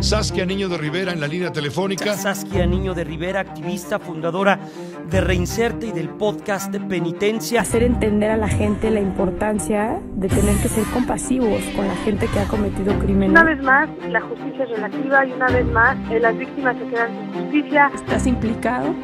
Saskia Niño de Rivera en la línea telefónica. Saskia Niño de Rivera, activista, fundadora de Reinserte y del podcast de Penitencia. Hacer entender a la gente la importancia de tener que ser compasivos con la gente que ha cometido crímenes. Una vez más, la justicia es relativa y una vez más, eh, las víctimas se quedan sin justicia. ¿Estás implicado?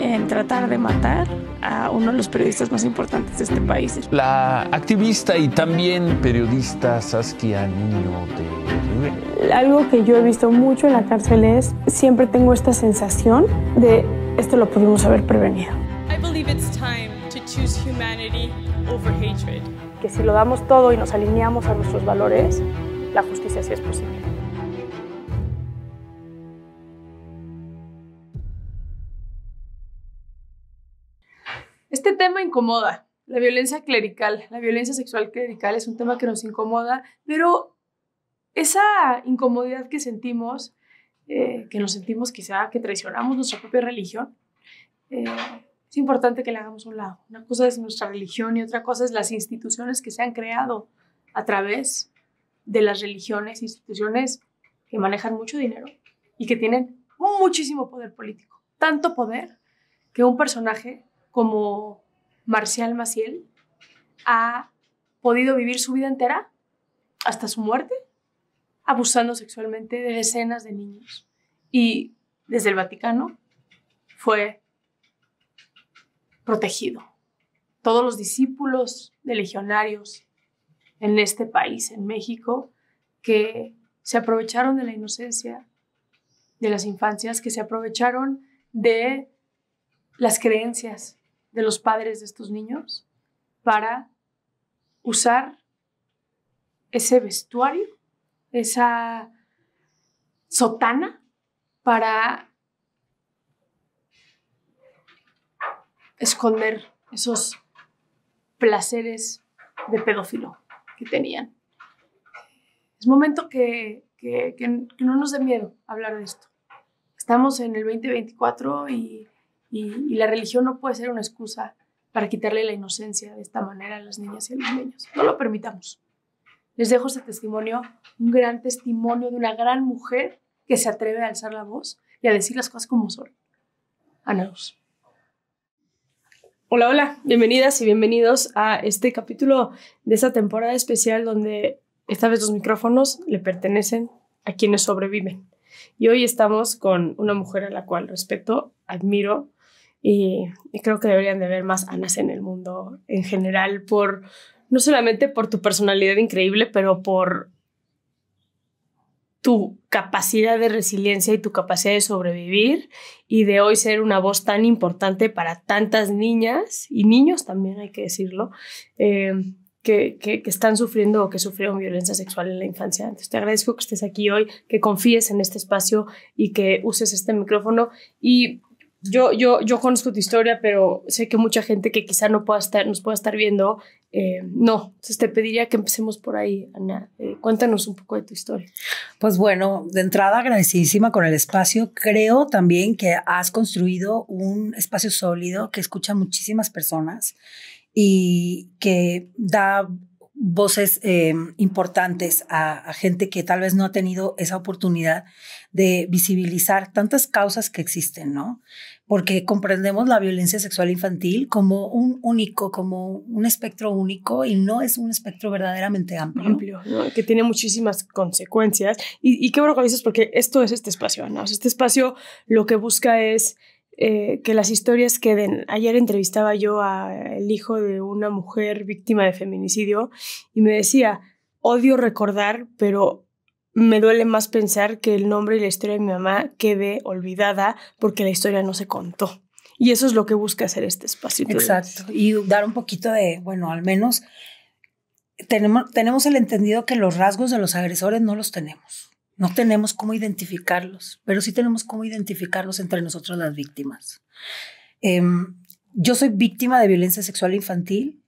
en tratar de matar a uno de los periodistas más importantes de este país. La activista y también periodista Saskia Niño de... Algo que yo he visto mucho en la cárcel es siempre tengo esta sensación de esto lo pudimos haber prevenido. I believe it's time to choose humanity over hatred. Que si lo damos todo y nos alineamos a nuestros valores, la justicia sí es posible. Este tema incomoda. La violencia clerical, la violencia sexual clerical es un tema que nos incomoda, pero esa incomodidad que sentimos, eh, que nos sentimos quizá que traicionamos nuestra propia religión, eh, es importante que la hagamos un lado. Una cosa es nuestra religión y otra cosa es las instituciones que se han creado a través de las religiones, instituciones que manejan mucho dinero y que tienen muchísimo poder político. Tanto poder que un personaje como Marcial Maciel ha podido vivir su vida entera hasta su muerte abusando sexualmente de decenas de niños. Y desde el Vaticano fue protegido. Todos los discípulos de legionarios en este país, en México, que se aprovecharon de la inocencia de las infancias, que se aprovecharon de las creencias de los padres de estos niños para usar ese vestuario, esa sotana para esconder esos placeres de pedófilo que tenían. Es momento que, que, que, no nos dé miedo hablar de esto. Estamos en el 2024 y y, la religión no puede ser una excusa para quitarle la inocencia de esta manera a las niñas y a los niños. No lo permitamos. Les dejo este testimonio, un gran testimonio de una gran mujer que se atreve a alzar la voz y a decir las cosas como son. Ana Hola, hola, bienvenidas y bienvenidos a este capítulo de esta temporada especial donde esta vez los micrófonos le pertenecen a quienes sobreviven. Y hoy estamos con una mujer a la cual respeto, admiro, y, creo que deberían de ver más Anas en el mundo en general por no solamente por tu personalidad increíble, pero por tu capacidad de resiliencia y tu capacidad de sobrevivir y de hoy ser una voz tan importante para tantas niñas y niños también hay que decirlo eh, que, están sufriendo o que sufrieron violencia sexual en la infancia. Entonces, te agradezco que estés aquí hoy, que confíes en este espacio y que uses este micrófono. Y yo, yo, yo conozco tu historia, pero sé que mucha gente que quizá no pueda estar, nos pueda estar viendo, eh, no. Entonces te pediría que empecemos por ahí, Ana. Eh, cuéntanos un poco de tu historia. Pues bueno, de entrada agradecidísima con el espacio. Creo también que has construido un espacio sólido que escucha a muchísimas personas y que da voces eh, importantes a, gente que tal vez no ha tenido esa oportunidad de visibilizar tantas causas que existen, ¿no? Porque comprendemos la violencia sexual infantil como un único, como un espectro único y no es un espectro verdaderamente amplio. ¿no? que tiene muchísimas consecuencias. Y, qué bueno que dices, porque esto es este espacio, ¿no? Este espacio lo que busca es eh, que las historias queden. Ayer entrevistaba yo al hijo de una mujer víctima de feminicidio y me decía, odio recordar, pero me duele más pensar que el nombre y la historia de mi mamá quede olvidada porque la historia no se contó. Y eso es lo que busca hacer este espacio. Exacto. Y dar un poquito de, bueno, al menos tenemos el entendido que los rasgos de los agresores no los tenemos. No tenemos cómo identificarlos, pero sí tenemos cómo identificarlos entre nosotros las víctimas. Em, yo soy víctima de violencia sexual infantil.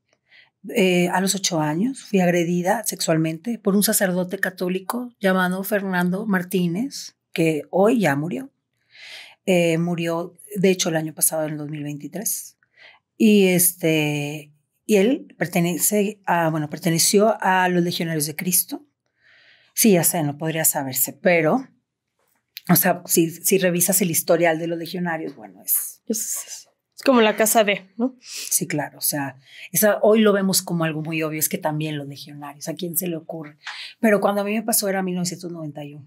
Eh, a los ocho años fui agredida sexualmente por un sacerdote católico llamado Fernando Martínez, que hoy ya murió. Eh, murió, de hecho, el año pasado, en el 2023. Y, este, y él pertenece bueno, perteneció a los Legionarios de Cristo Sí, ya sé, no podría saberse, pero, o sea, si, revisas el historial de los legionarios, bueno, es... es... como la casa B, ¿no? Sí, claro, o sea, esa, hoy lo vemos como algo muy obvio, es que también los legionarios, ¿a quién se le ocurre? Pero cuando a mí me pasó era 1991,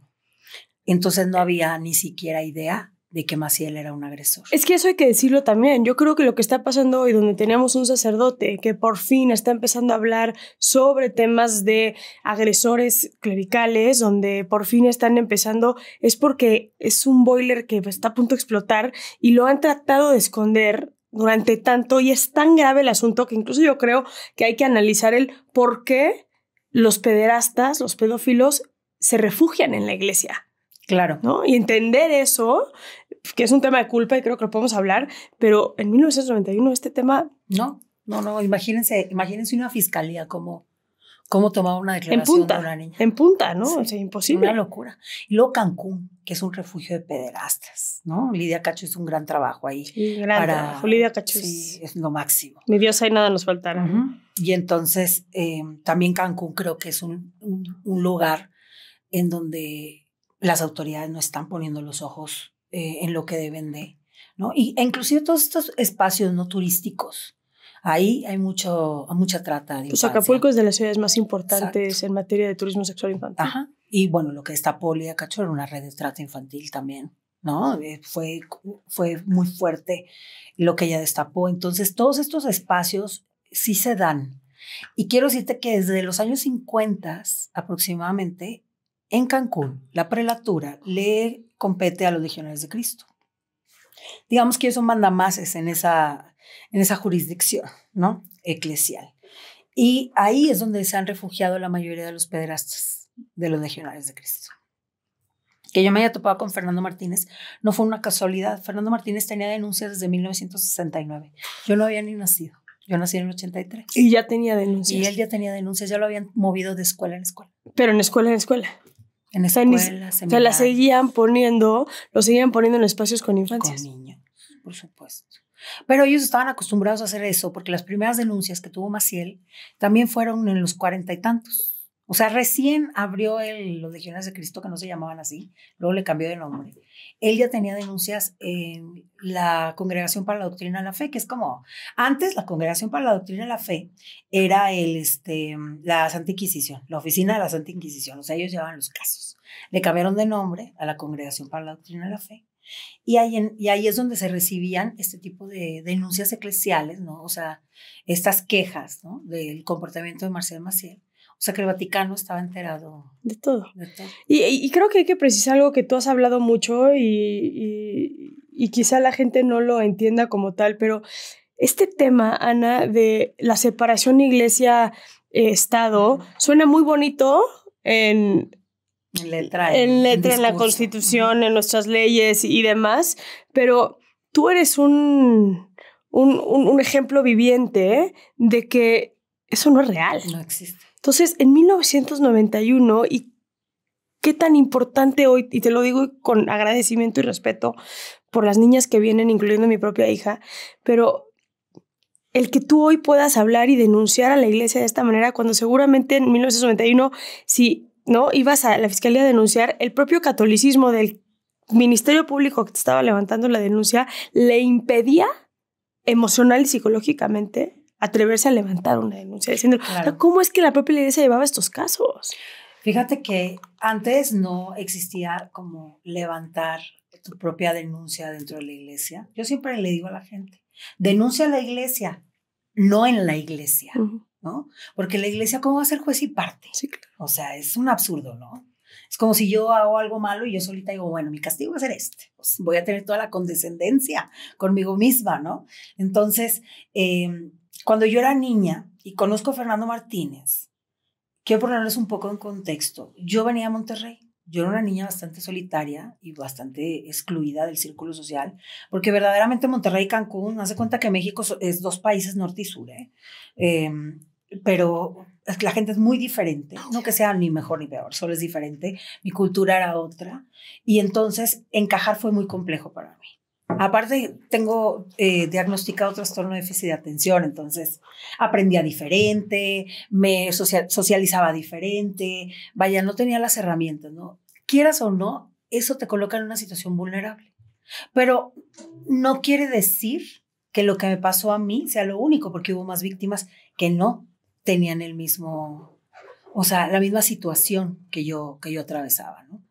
entonces no había ni siquiera idea de que Maciel era un agresor. Es que eso hay que decirlo también. Yo creo que lo que está pasando hoy, donde tenemos un sacerdote que por fin está empezando a hablar sobre temas de agresores clericales, donde por fin están empezando, es porque es un boiler que está a punto de explotar y lo han tratado de esconder durante tanto y es tan grave el asunto que incluso yo creo que hay que analizar el por qué los pederastas, los pedófilos, se refugian en la iglesia. Claro. ¿no? Y entender eso que es un tema de culpa y creo que lo podemos hablar, pero en 1991 este tema... No, no, no, imagínense, imagínense una fiscalía como cómo tomaba una declaración de una niña. En punta, ¿no? o sea, imposible. Una locura. Y luego Cancún, que es un refugio de pederastas, ¿no? Lidia Cacho hizo un gran trabajo ahí. Lidia Cacho sí, es lo máximo. Mi Dios, ahí nada nos faltará. Y entonces, eh, también Cancún creo que es un, un lugar en donde las autoridades no están poniendo los ojos eh, en lo que deben de, ¿no? Y, e inclusive todos estos espacios no turísticos. Ahí hay mucho, mucha trata de Pues Acapulco es de las ciudades más importantes en materia de turismo sexual infantil. Ajá. Y bueno, lo que está Poli era una red de trata infantil también. ¿no? Eh, fue, fue muy fuerte lo que ella destapó. Entonces, todos estos espacios sí se dan. Y quiero decirte que desde los años 50 aproximadamente en Cancún, la prelatura le compete a los legionarios de Cristo. Digamos que ellos son mandamases en esa, en esa jurisdicción ¿no? eclesial. Y ahí es donde se han refugiado la mayoría de los pederastas de los legionarios de Cristo. Que yo me haya topado con Fernando Martínez no fue una casualidad. Fernando Martínez tenía denuncias desde 1969. Yo no había ni nacido. Yo nací en el 83. Y ya tenía denuncias. Y él ya tenía denuncias, ya lo habían movido de escuela en escuela. Pero en escuela en escuela. En escuelas, la seguían poniendo, lo seguían poniendo en espacios con infancia Con por supuesto. Pero ellos estaban acostumbrados a hacer eso, porque las primeras denuncias que tuvo Maciel también fueron en los cuarenta y tantos. O sea, recién abrió el, los Legiones de Cristo, que no se llamaban así, luego le cambió de nombre. Él ya tenía denuncias en la Congregación para la Doctrina de la Fe, que es como, antes la Congregación para la Doctrina de la Fe era el, este, la Santa Inquisición, la oficina de la Santa Inquisición, o sea, ellos llevaban los casos. Le cambiaron de nombre a la Congregación para la Doctrina de la Fe. Y ahí, y ahí es donde se recibían este tipo de denuncias eclesiales, ¿no? O sea, estas quejas, Del comportamiento de Marcel Maciel o sea, que el Vaticano estaba enterado. De todo. Y, creo que hay que precisar algo que tú has hablado mucho y, y, quizá la gente no lo entienda como tal, pero este tema, Ana, de la separación iglesia-estado, suena muy bonito en, en letra, en, la Constitución, en nuestras leyes y demás, pero tú eres un, un ejemplo viviente de que eso no es real. No existe. Entonces, en 1991, y qué tan importante hoy, y te lo digo con agradecimiento y respeto por las niñas que vienen, incluyendo mi propia hija, pero el que tú hoy puedas hablar y denunciar a la iglesia de esta manera, cuando seguramente en 1991, si no ibas a la fiscalía a denunciar, el propio catolicismo del Ministerio Público que te estaba levantando la denuncia le impedía emocional y psicológicamente atreverse a levantar una denuncia diciendo, ¿cómo es que la propia iglesia llevaba estos casos? Fíjate que antes no existía como levantar tu propia denuncia dentro de la iglesia. Yo siempre le digo a la gente, denuncia a la iglesia, no en la iglesia, ¿no? Porque la iglesia, ¿cómo va a ser juez y parte? O sea, es un absurdo, ¿no? Es como si yo hago algo malo y yo solita digo, bueno, mi castigo va a ser este. Pues, voy a tener toda la condescendencia conmigo misma, ¿no? Entonces, eh, cuando yo era niña y conozco a Fernando Martínez, quiero ponerles un poco en contexto. Yo venía a Monterrey. Yo era una niña bastante solitaria y bastante excluida del círculo social, porque verdaderamente Monterrey y Cancún, hace cuenta que México es dos países norte y sur, ¿eh? em, pero la gente es muy diferente, no que sea ni mejor ni peor, solo es diferente, mi cultura era otra, y entonces encajar fue muy complejo para mí. Aparte, tengo eh, diagnosticado trastorno de déficit de atención, entonces aprendía diferente, me socializaba diferente, vaya, no tenía las herramientas, ¿no? Quieras o no, eso te coloca en una situación vulnerable. Pero no quiere decir que lo que me pasó a mí sea lo único, porque hubo más víctimas que no tenían el mismo, o sea, la misma situación que yo, que yo atravesaba, ¿no?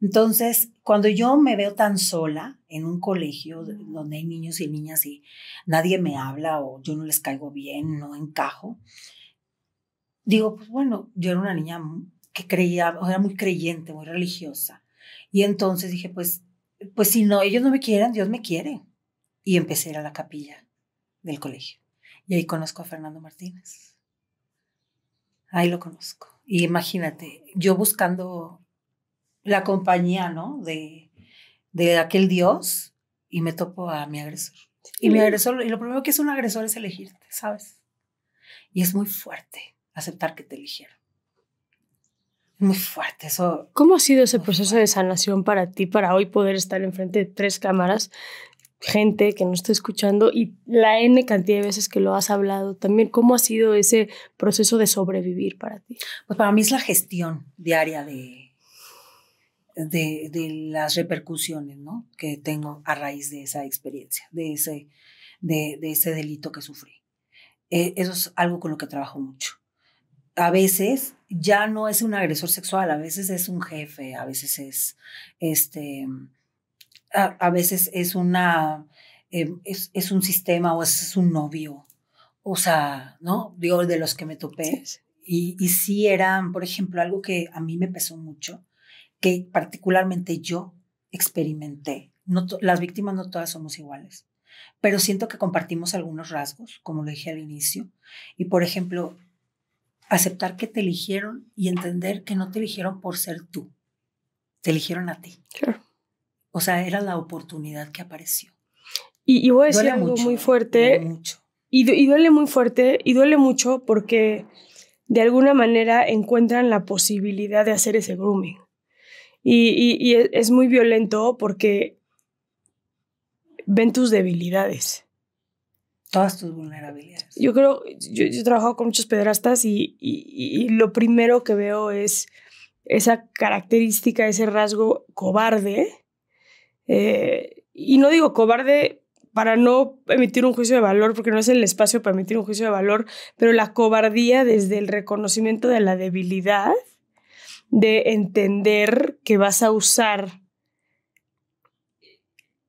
Entonces, cuando yo me veo tan sola en un colegio donde hay niños y niñas y nadie me habla o yo no les caigo bien, no encajo, digo, pues bueno, yo era una niña que creía, era muy creyente, muy religiosa. Y entonces dije, pues, pues si no, ellos no me quieren, Dios me quiere. Y empecé a ir a la capilla del colegio. Y ahí conozco a Fernando Martínez. Ahí lo conozco. Y imagínate, yo buscando la compañía, ¿no? De, de aquel Dios y me topo a mi agresor. Y mi agresor, y lo primero que es un agresor es elegirte, ¿sabes? Y es muy fuerte aceptar que te eligieron. Muy fuerte eso. ¿Cómo ha sido ese proceso de sanación para ti, para hoy poder estar enfrente de tres cámaras, gente que no está escuchando y la N cantidad de veces que lo has hablado también? ¿Cómo ha sido ese proceso de sobrevivir para ti? Pues para mí es la gestión diaria de, de, las repercusiones ¿no? que tengo a raíz de esa experiencia, de ese, de, ese delito que sufrí. Eh, eso es algo con lo que trabajo mucho. A veces ya no es un agresor sexual, a veces es un jefe, a veces es, este, a, veces es una, eh, es, un sistema o es, un novio. O sea, ¿no? Digo, de los que me topé. Y, y sí eran, por ejemplo, algo que a mí me pesó mucho, que particularmente yo experimenté. No las víctimas no todas somos iguales, pero siento que compartimos algunos rasgos, como lo dije al inicio. Y por ejemplo, aceptar que te eligieron y entender que no te eligieron por ser tú, te eligieron a ti. Claro. O sea, era la oportunidad que apareció. Y, voy a decir duele muy fuerte. y duele muy fuerte, y duele mucho porque de alguna manera encuentran la posibilidad de hacer ese grooming. Y, e, es muy violento porque ven tus debilidades. Todas tus vulnerabilidades. Yo creo, yo, he trabajado con muchos pederastas y, lo primero que veo es esa característica, ese rasgo cobarde. Eh, y no digo cobarde para no emitir un juicio de valor, porque no es el espacio para emitir un juicio de valor, pero la cobardía desde el reconocimiento de la debilidad de entender que vas a usar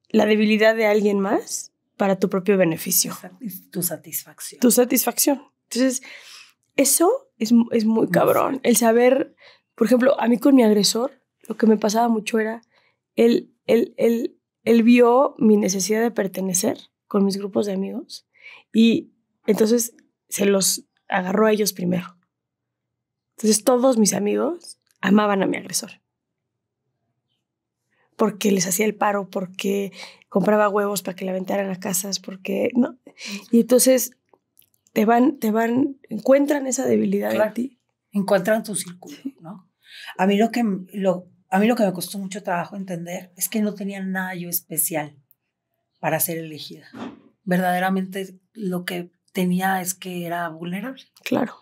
la debilidad de alguien más para tu propio beneficio. Tu satisfacción. Tu satisfacción. Entonces, eso es, muy cabrón. El saber, por ejemplo, a mí con mi agresor, lo que me pasaba mucho era, él, él, él, él vio mi necesidad de pertenecer con mis grupos de amigos y entonces se los agarró a ellos primero. Entonces todos mis amigos amaban a mi agresor. Porque les hacía el paro, porque compraba huevos para que la aventaran a casas, porque no. Y entonces te van, te van, encuentran esa debilidad en ti. Encuentran tu círculo, ¿no? A mí lo que, lo, a mí lo que me costó mucho trabajo entender es que no tenía nada yo especial para ser elegida. Verdaderamente lo que tenía es que era vulnerable. Claro.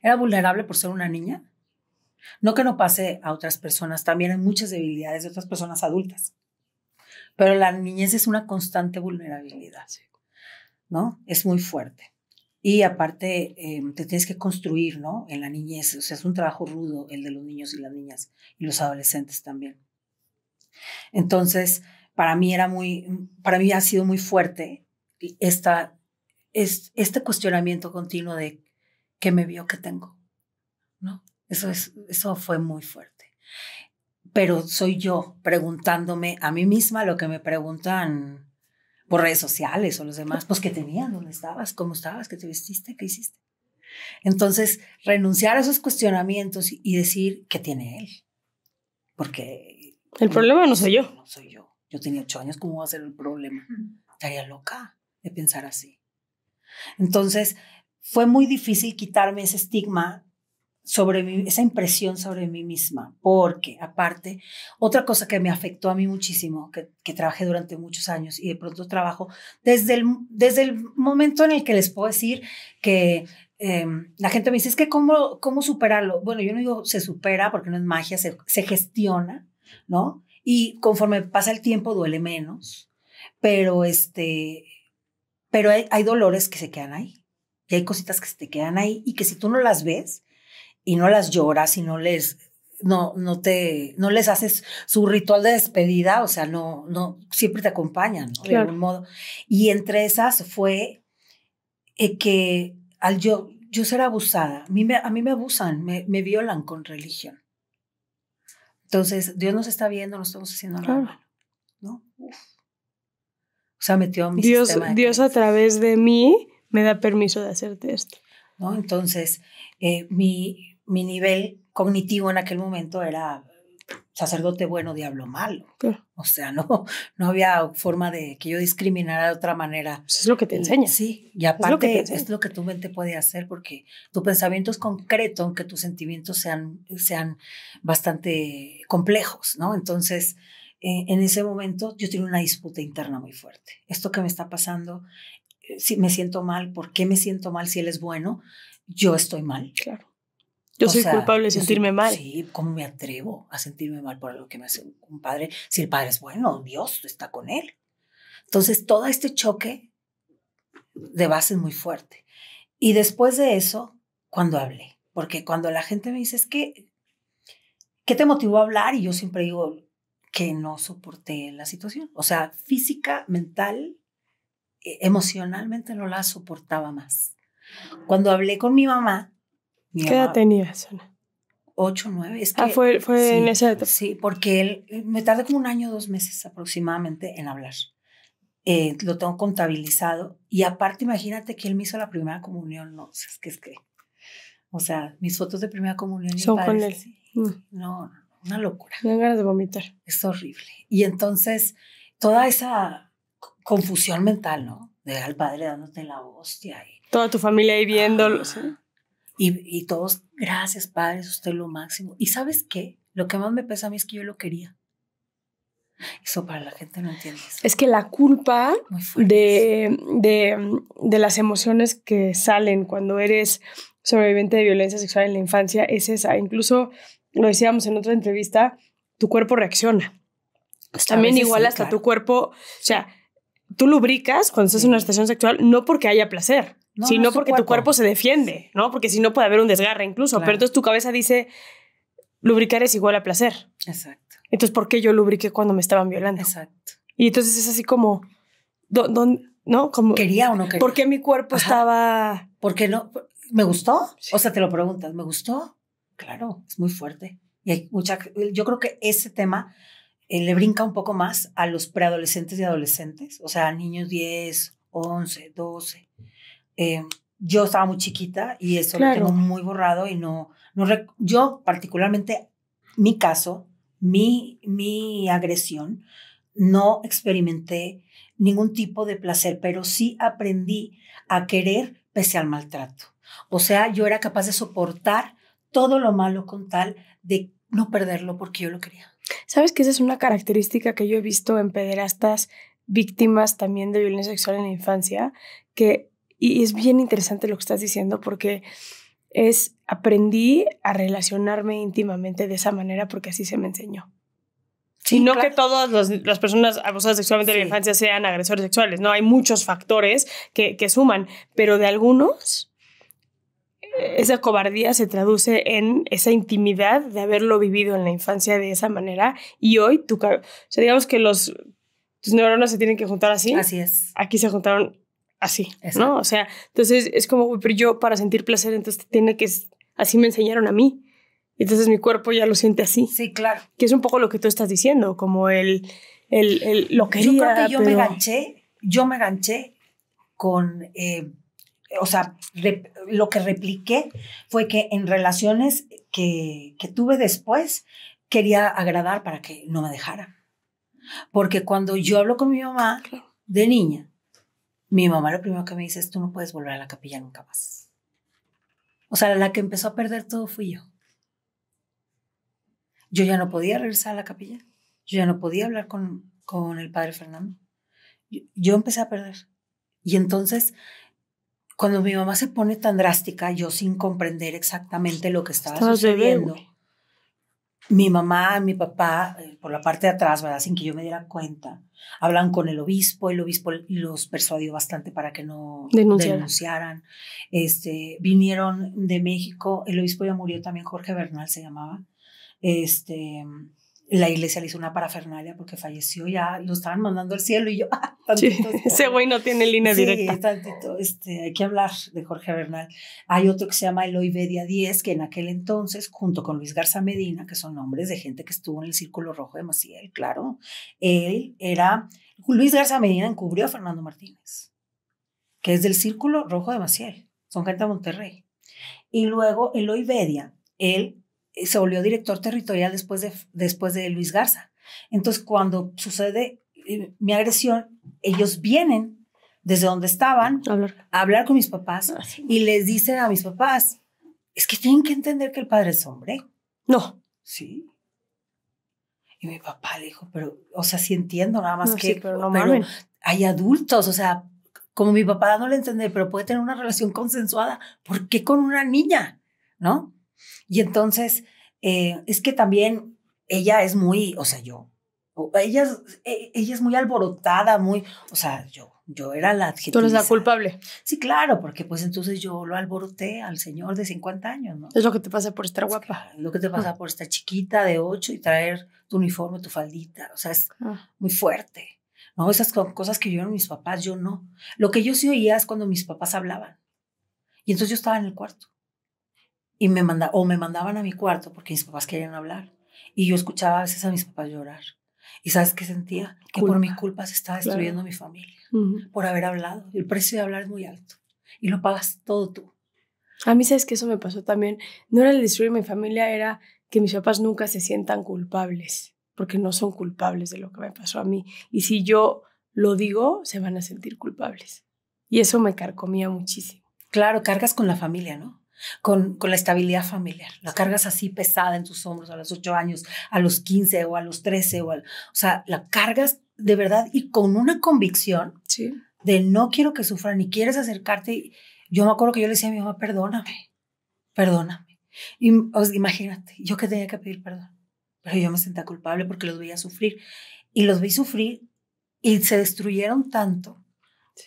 Era vulnerable por ser una niña, no que no pase a otras personas, también hay muchas debilidades de otras personas adultas. Pero la niñez es una constante vulnerabilidad, ¿no? Es muy fuerte. Y aparte, eh, te tienes que construir, ¿no? En la niñez, o sea, es un trabajo rudo el de los niños y las niñas y los adolescentes también. Entonces, para mí era muy, para mí ha sido muy fuerte esta, es, este cuestionamiento continuo de qué me vio que tengo, ¿no? Eso, eso fue muy fuerte. Pero soy yo preguntándome a mí misma lo que me preguntan por redes sociales o los demás, pues qué tenías, dónde estabas, cómo estabas, qué te vestiste, qué hiciste. Entonces, renunciar a esos cuestionamientos y decir, ¿qué tiene él? Porque... El problema no soy yo. No soy yo. Yo tenía ocho años, ¿cómo va a ser el problema? Estaría loca de pensar así. Entonces, fue muy difícil quitarme ese estigma sobre mí, esa impresión sobre mí misma, porque aparte, otra cosa que me afectó a mí muchísimo, que, trabajé durante muchos años y de pronto trabajo, desde el, desde el momento en el que les puedo decir que em, la gente me dice, es que cómo, cómo superarlo. Bueno, yo no digo se supera porque no es magia, se, gestiona, ¿no? Y conforme pasa el tiempo duele menos, pero, este, pero hay dolores que se quedan ahí. Y hay cositas que se te quedan ahí y que si tú no las ves, y no las lloras y no les no, no te, no les haces su ritual de despedida, o sea, no, no, siempre te acompañan, de algún modo. Y entre esas fue eh, que al yo, yo ser abusada, a mí me, a mí me abusan, me, me, violan con religión. Entonces, Dios nos está viendo, no estamos haciendo nada ¿no? O sea, metió mi Dios, Dios a través de mí me da permiso de hacerte esto. ¿No? Entonces, eh, mi, mi nivel cognitivo en aquel momento era sacerdote bueno, diablo malo. O sea, no, no había forma de que yo discriminara de otra manera. Eso pues es lo que te enseña. Sí, y aparte es lo que, es lo que tu mente puede hacer porque tu pensamiento es concreto, aunque tus sentimientos sean, sean bastante complejos, ¿no? Entonces, eh, en ese momento yo tenía una disputa interna muy fuerte. Esto que me está pasando, eh, si me siento mal, ¿por qué me siento mal si él es bueno? Yo estoy mal. Claro. Yo soy culpable de sentirme mal. Sí, ¿cómo me atrevo a sentirme mal por lo que me hace un padre? Si el padre es bueno, Dios está con él. Entonces, todo este choque de base es muy fuerte. Y después de eso, cuando hablé, porque cuando la gente me dice, es que, ¿qué te motivó a hablar? Y yo siempre digo que no soporté la situación. O sea, física, mental, e, emocionalmente no la soportaba más. Cuando hablé con mi mamá, ¿Qué edad tenía Sona? Ocho, nueve. ah, fue, fue en ese etapa. Sí, porque él, me tardé como un año, dos meses aproximadamente en hablar. Eh, lo tengo contabilizado. Y aparte, imagínate que él me hizo la primera comunión, no, es que es que, o sea, mis fotos de primera comunión. Son con él. Sí, mm. No, una locura. Me ganas de vomitar. Es horrible. Y entonces, toda esa confusión mental, ¿no? De al padre dándote la hostia. Y, Toda tu familia ahí viéndolo. ¿sí? Y, todos, gracias, padres usted lo máximo. ¿Y sabes qué? Lo que más me pesa a mí es que yo lo quería. Eso para la gente no entiende. Es que la culpa de, las emociones que salen cuando eres sobreviviente de violencia sexual en la infancia es esa. Incluso lo decíamos en otra entrevista, tu cuerpo reacciona. Pues, También igual hasta tu cuerpo, o sea, tú lubricas cuando estás en una estación sexual no porque haya placer, no, no porque tu cuerpo se defiende, ¿no? Porque si no puede haber un desgarre incluso. Pero entonces tu cabeza dice, lubricar es igual a placer. Exacto. Entonces, ¿por qué yo lubriqué cuando me estaban violando? Exacto. Y entonces es así como, ¿no? Como, ¿Quería o no quería? ¿Por qué mi cuerpo estaba...? Porque no? ¿Me gustó? O sea, te lo preguntas, ¿me gustó? Claro, es muy fuerte. Y hay mucha... Yo creo que ese tema eh, le brinca un poco más a los preadolescentes y adolescentes, o sea, niños 10, 11, 12 Em, yo estaba muy chiquita y eso lo tengo muy borrado y no, no yo particularmente mi caso, mi, mi agresión, no experimenté ningún tipo de placer, pero sí aprendí a querer pese al maltrato. O sea, yo era capaz de soportar todo lo malo con tal de no perderlo porque yo lo quería. ¿Sabes que esa es una característica que yo he visto en pederastas víctimas también de violencia sexual en la infancia? Que y es bien interesante lo que estás diciendo porque es aprendí a relacionarme íntimamente de esa manera porque así se me enseñó. Sí, no que todas las personas abusadas sexualmente en la infancia sean agresores sexuales, no, hay muchos factores que, que suman, pero de algunos esa cobardía se traduce en esa intimidad de haberlo vivido en la infancia de esa manera y hoy tu sea, digamos que los tus neuronas se tienen que juntar así. Así es. Aquí se juntaron así, ¿no? O sea, entonces es como, pero yo para sentir placer, entonces tiene que, así me enseñaron a mí. Entonces mi cuerpo ya lo siente así. Sí, claro. Que es un poco lo que tú estás diciendo, como el, el, lo quería. Yo creo que yo me ganché, yo me ganché con, eh, o sea, lo que repliqué fue que en relaciones que, tuve después, quería agradar para que no me dejara. Porque cuando yo hablo con mi mamá de niña, mi mamá lo primero que me dice es, tú no puedes volver a la capilla nunca más. O sea, la que empezó a perder todo fui yo. Yo ya no podía regresar a la capilla, yo ya no podía hablar con, con el padre Fernando. Yo, empecé a perder. Y entonces, cuando mi mamá se pone tan drástica, yo sin comprender exactamente lo que estaba sucediendo, mi mamá, mi papá, eh, por la parte de atrás, Sin que yo me diera cuenta, hablan con el obispo, el obispo los persuadió bastante para que no denunciaran. denunciaran. Este, vinieron de México, el obispo ya murió también, Jorge Bernal se llamaba. Este, la iglesia le hizo una parafernalia porque falleció, ya lo estaban mandando al cielo y yo, ah, ese güey no tiene línea sí, tantito, este, hay que hablar de Jorge Bernal. Hay otro que se llama Eloy Bedia 10, que en aquel entonces, junto con Luis Garza Medina, que son nombres de gente que estuvo en el Círculo Rojo de Maciel, claro, él era, Luis Garza Medina encubrió a Fernando Martínez, que es del Círculo Rojo de Maciel, son gente de Monterrey. Y luego Eloy Bedia, él eh, se volvió director territorial después de, después de Luis Garza. Entonces, cuando sucede eh, mi agresión, ellos vienen desde donde estaban a hablar, con mis papás ah, y les dicen a mis papás, es que tienen que entender que el padre es hombre. No. Sí. Y mi papá le dijo, pero, o sea, sí entiendo, nada más que hay adultos, o sea, como mi papá no le entiende, pero puede tener una relación consensuada, ¿por qué con una niña? ¿No? Y entonces, eh, es que también ella es muy, o sea, yo, ella es, e, ella es muy alborotada, muy, o sea, yo, yo era la adjetiva. Tú eres la culpable. Sí, claro, porque pues entonces yo lo alboroté al señor de 50 años, ¿no? Es lo que te pasa por estar guapa. Es lo que te ah. pasa por estar chiquita de 8 y traer tu uniforme, tu faldita, o sea, es ah. muy fuerte. No, esas cosas que vieron mis papás, yo no. Lo que yo sí oía es cuando mis papás hablaban. Y entonces yo estaba en el cuarto y me manda, o me mandaban a mi cuarto porque mis papás querían hablar. Y yo escuchaba a veces a mis papás llorar. ¿Y sabes qué sentía? Que por mi culpa se estaba destruyendo mi familia, por haber hablado. El precio de hablar es muy alto y lo pagas todo tú. A mí sabes que eso me pasó también. No era el destruir mi familia, era que mis papás nunca se sientan culpables, porque no son culpables de lo que me pasó a mí. Y si yo lo digo, se van a sentir culpables. Y eso me carcomía muchísimo. Claro, cargas con la familia, ¿no? con, con, la estabilidad familiar. La cargas así pesada en tus hombros a los 8 años, a los 15 o a los 13, o, al, o sea, la cargas de verdad y con una convicción de no quiero que sufran y quieres acercarte. Yo me acuerdo que yo le decía a mi mamá, perdóname, perdóname. Y, imagínate, yo que tenía que pedir perdón, pero yo me sentía culpable porque los veía sufrir y los vi sufrir y se destruyeron tanto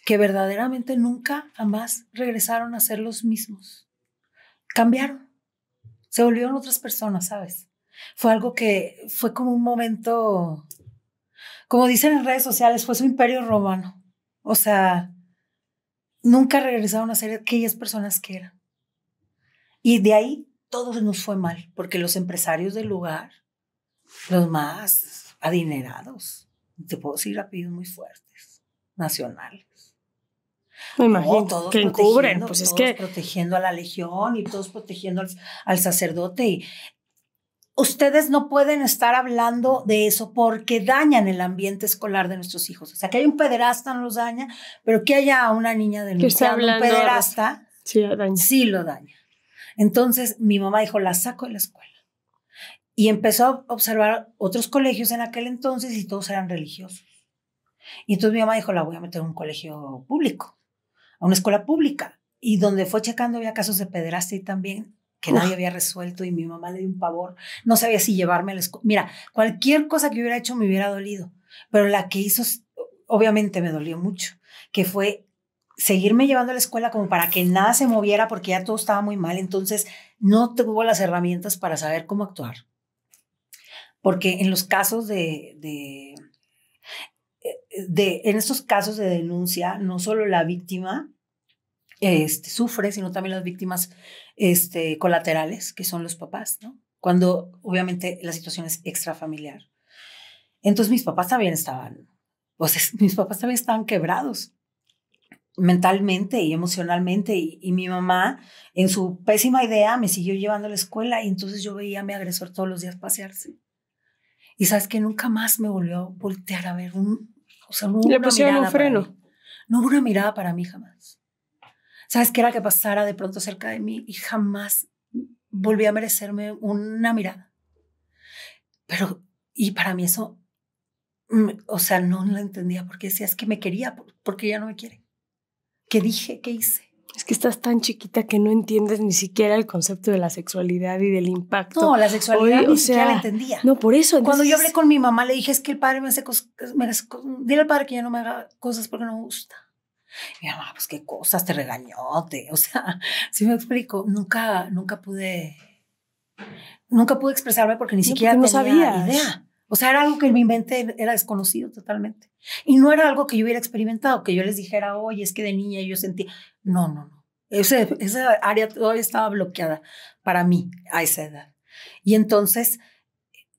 que verdaderamente nunca jamás regresaron a ser los mismos cambiaron. Se volvieron otras personas, ¿sabes? Fue algo que fue como un momento, como dicen en redes sociales, fue su imperio romano. O sea, nunca regresaron a ser aquellas personas que eran. Y de ahí todo nos fue mal, porque los empresarios del lugar, los más adinerados, te puedo decir rápido, muy fuertes, nacionales, me imagino. que encubren, pues es que. protegiendo a la legión y todos protegiendo al, sacerdote. Y ustedes no pueden estar hablando de eso porque dañan el ambiente escolar de nuestros hijos. O sea, que hay un pederasta no los daña, pero que haya una niña de un pederasta, sí, sí lo daña. Entonces, mi mamá dijo, la saco de la escuela. Y empezó a observar otros colegios en aquel entonces y todos eran religiosos. Y entonces mi mamá dijo, la voy a meter en un colegio público a una escuela pública y donde fue checando había casos de pederastia y también que nadie había resuelto y mi mamá le dio un pavor, no sabía si llevarme a la escuela. Mira, cualquier cosa que hubiera hecho me hubiera dolido, pero la que hizo obviamente me dolió mucho, que fue seguirme llevando a la escuela como para que nada se moviera porque ya todo estaba muy mal, entonces no tuvo las herramientas para saber cómo actuar. Porque en los casos de, de de, en estos casos de denuncia, no solo la víctima este, sufre, sino también las víctimas este, colaterales, que son los papás, ¿no? Cuando obviamente la situación es extrafamiliar. Entonces mis papás también estaban, pues mis papás también estaban quebrados mentalmente y emocionalmente y, y, mi mamá en su pésima idea me siguió llevando a la escuela y entonces yo veía a mi agresor todos los días pasearse. Y sabes que nunca más me volvió a voltear a ver un, no hubo una No hubo una mirada para mí jamás. ¿Sabes qué era que pasara de pronto cerca de mí? Y jamás volví a merecerme una mirada. Pero, y para mí eso, mm, o sea, no lo entendía porque decía, es que me quería, porque ya no me quiere. ¿Qué dije? ¿Qué hice? Es que estás tan chiquita que no entiendes ni siquiera el concepto de la sexualidad y del impacto. No, la sexualidad Hoy, ni la entendía. No, por eso. Cuando yo hablé con mi mamá, le dije, es que el padre me hace cosas, dile al padre que ya no me haga cosas porque no me gusta. Y mi mamá, pues qué cosas, te regañó, te, o sea, si me explico, nunca, nunca pude, nunca pude expresarme porque ni siquiera no tenía idea. O sea, era algo que me inventé, era desconocido totalmente. Y no era algo que yo hubiera experimentado, que yo les dijera, oye, es que de niña yo sentía. No, no, no. Ese, esa área todavía estaba bloqueada para mí a esa edad. Y entonces,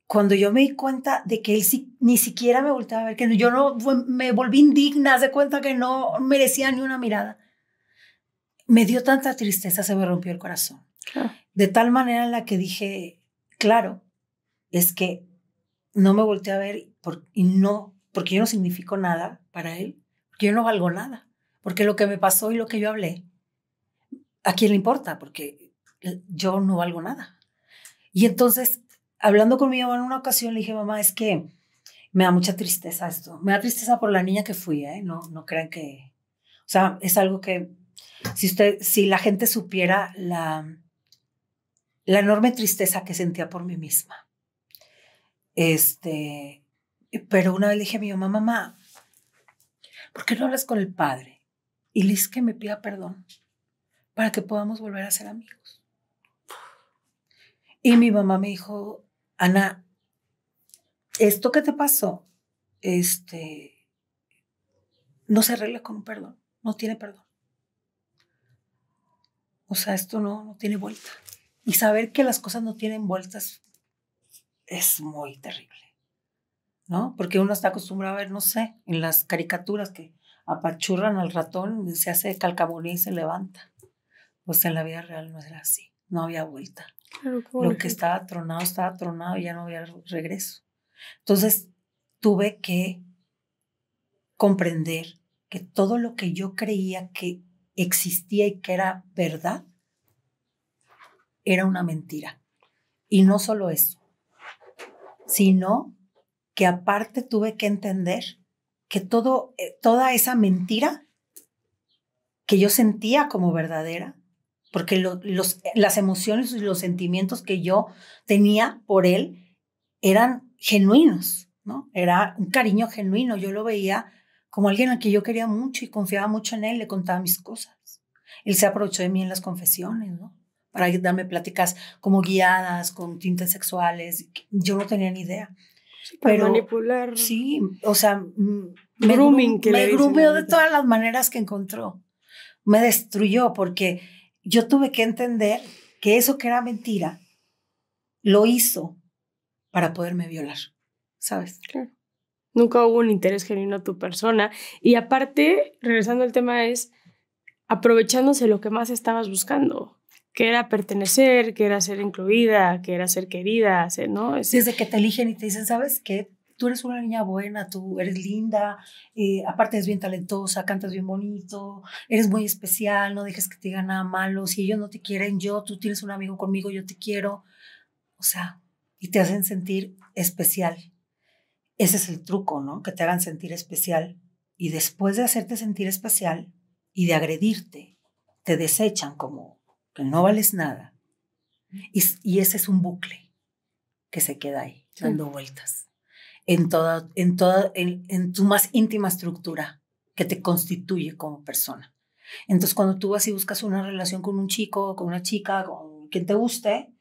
cuando yo me di cuenta de que él ni siquiera me volteaba a ver, que yo no me volví indigna, de cuenta que no merecía ni una mirada, me dio tanta tristeza, se me rompió el corazón. De tal manera en la que dije, claro, es que no me volteé a ver y no, porque yo no significo nada para él, porque yo no valgo nada, porque lo que me pasó y lo que yo hablé, ¿a quién le importa? Porque eh, yo no valgo nada. Y entonces, hablando con mi mamá en una ocasión, le dije, mamá, es que me da mucha tristeza esto, me da tristeza por la niña que fui, ¿eh? No, no crean que, o sea, es algo que, si, usted, si la gente supiera la, la enorme tristeza que sentía por mí misma este, pero una vez le dije a mi mamá, mamá, ¿por qué no hablas con el padre? Y le dije que me pida perdón para que podamos volver a ser amigos. Y mi mamá me dijo, Ana, esto que te pasó, este, no se arregla con un perdón, no tiene perdón. O sea, esto no tiene vuelta. Y saber que las cosas no tienen vueltas es muy terrible, ¿no? Porque uno está acostumbrado a ver, no sé, en las caricaturas que apachurran al ratón, se hace calcabonía y se levanta. Pues en la vida real no era así, no había vuelta. Lo que estaba tronado estaba tronado y ya no había regreso. Entonces tuve que comprender que todo lo que yo creía que existía y que era verdad era una mentira. Y no solo eso, sino que aparte tuve que entender que todo, eh, toda esa mentira que yo sentía como verdadera, porque los, las emociones y los sentimientos que yo tenía por él eran genuinos, ¿no? Era un cariño genuino, yo lo veía como alguien al que yo quería mucho y confiaba mucho en él, le contaba mis cosas. Él se aprovechó de mí en las confesiones, ¿no? para darme pláticas como guiadas, con tintes sexuales. Yo no tenía ni idea. Pero, manipular. Sí, o sea, me, grooming, que me de todas las maneras que encontró. Me destruyó porque yo tuve que entender que eso que era mentira lo hizo para poderme violar, ¿sabes? Claro. Nunca hubo un interés genuino a tu persona. Y aparte, regresando al tema, es aprovechándose lo que más estabas buscando que era pertenecer, que era ser incluida, que era ser querida, ¿no? Desde que te eligen y te dicen, ¿sabes qué? Tú eres una niña buena, tú eres linda, eh, aparte eres bien talentosa, cantas bien bonito, eres muy especial, no dejes que te digan nada malo, si ellos no te quieren, yo, tú tienes un amigo conmigo, yo te quiero, o sea, y te hacen sentir especial. Ese es el truco, ¿no? Que te hagan sentir especial. Y después de hacerte sentir especial y de agredirte, te desechan como que no vales nada. Y, ese es un bucle que se queda ahí, dando vueltas, en, toda, en, toda, en, tu más íntima estructura que te constituye como persona. Entonces, cuando tú vas y buscas una relación con un chico, con una chica, con quien te guste,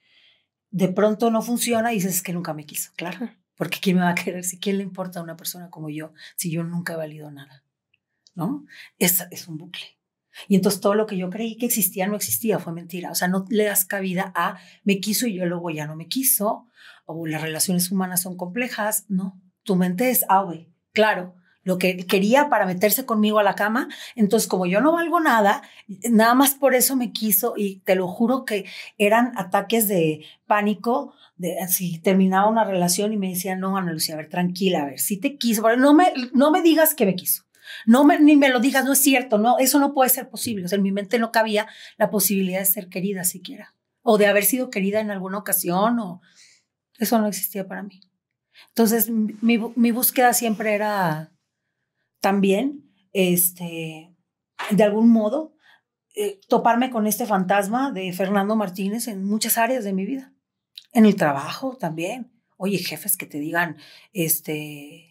de pronto no funciona y dices que nunca me quiso, claro. Porque ¿quién me va a querer? Si quién le importa a una persona como yo, si yo nunca he valido nada, ¿no? Es, es un bucle. Y entonces todo lo que yo creí que existía no existía, fue mentira. O sea, no le das cabida a me quiso y yo luego ya no me quiso, o las relaciones humanas son complejas. No, tu mente es, ah, claro, lo que quería para meterse conmigo a la cama. Entonces, como yo no valgo nada, nada más por eso me quiso y te lo juro que eran ataques de pánico, de si terminaba una relación y me decían, no, Ana Lucía, a ver, tranquila, a ver, si te quiso, no me, no me digas que me quiso. No ni me lo digas, no es cierto, no, eso no puede ser posible. O sea, en mi mente no cabía la posibilidad de ser querida siquiera, o de haber sido querida en alguna ocasión, o eso no existía para mí. Entonces, mi, mi búsqueda siempre era también, este, de algún modo, eh, toparme con este fantasma de Fernando Martínez en muchas áreas de mi vida. En el trabajo también. Oye, jefes que te digan, este,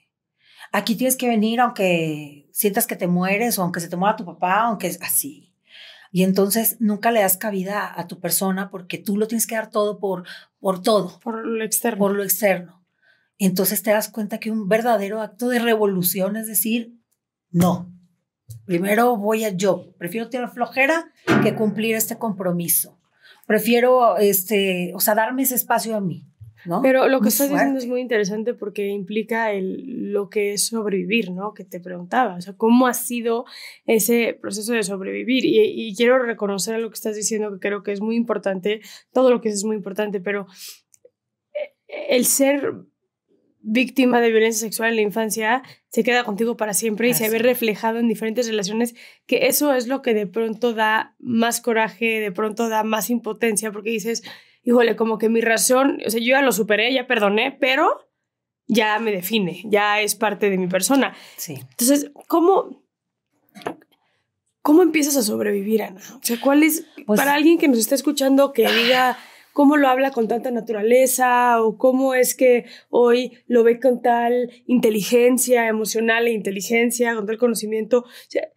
aquí tienes que venir aunque sientas que te mueres o aunque se te muera tu papá, aunque es así. Y entonces nunca le das cabida a tu persona porque tú lo tienes que dar todo por, por todo. Por lo externo. Por lo externo. Entonces te das cuenta que un verdadero acto de revolución es decir, no, primero voy a yo, prefiero tener flojera que cumplir este compromiso. Prefiero, este, o sea, darme ese espacio a mí. Pero lo que estás diciendo es muy interesante porque implica el, lo que es sobrevivir, ¿no? Que te preguntaba, o sea, ¿cómo ha sido ese proceso de sobrevivir? Y, quiero reconocer lo que estás diciendo, que creo que es muy importante, todo lo que es, es muy importante, pero eh, eh, el ser víctima de violencia sexual en la infancia se queda contigo para siempre y se ve reflejado en diferentes relaciones, que eso es lo que de pronto da más coraje, de pronto da más impotencia, porque dices, híjole, como que mi razón, o sea, yo ya lo superé, ya perdoné, pero ya me define, ya es parte de mi persona. Sí. Entonces, ¿cómo, cómo empiezas a sobrevivir, Ana? O sea, ¿cuál es, pues para alguien que nos está escuchando, que ah. diga cómo lo habla con tanta naturaleza o cómo es que hoy lo ve con tal inteligencia emocional e inteligencia, con tal conocimiento. O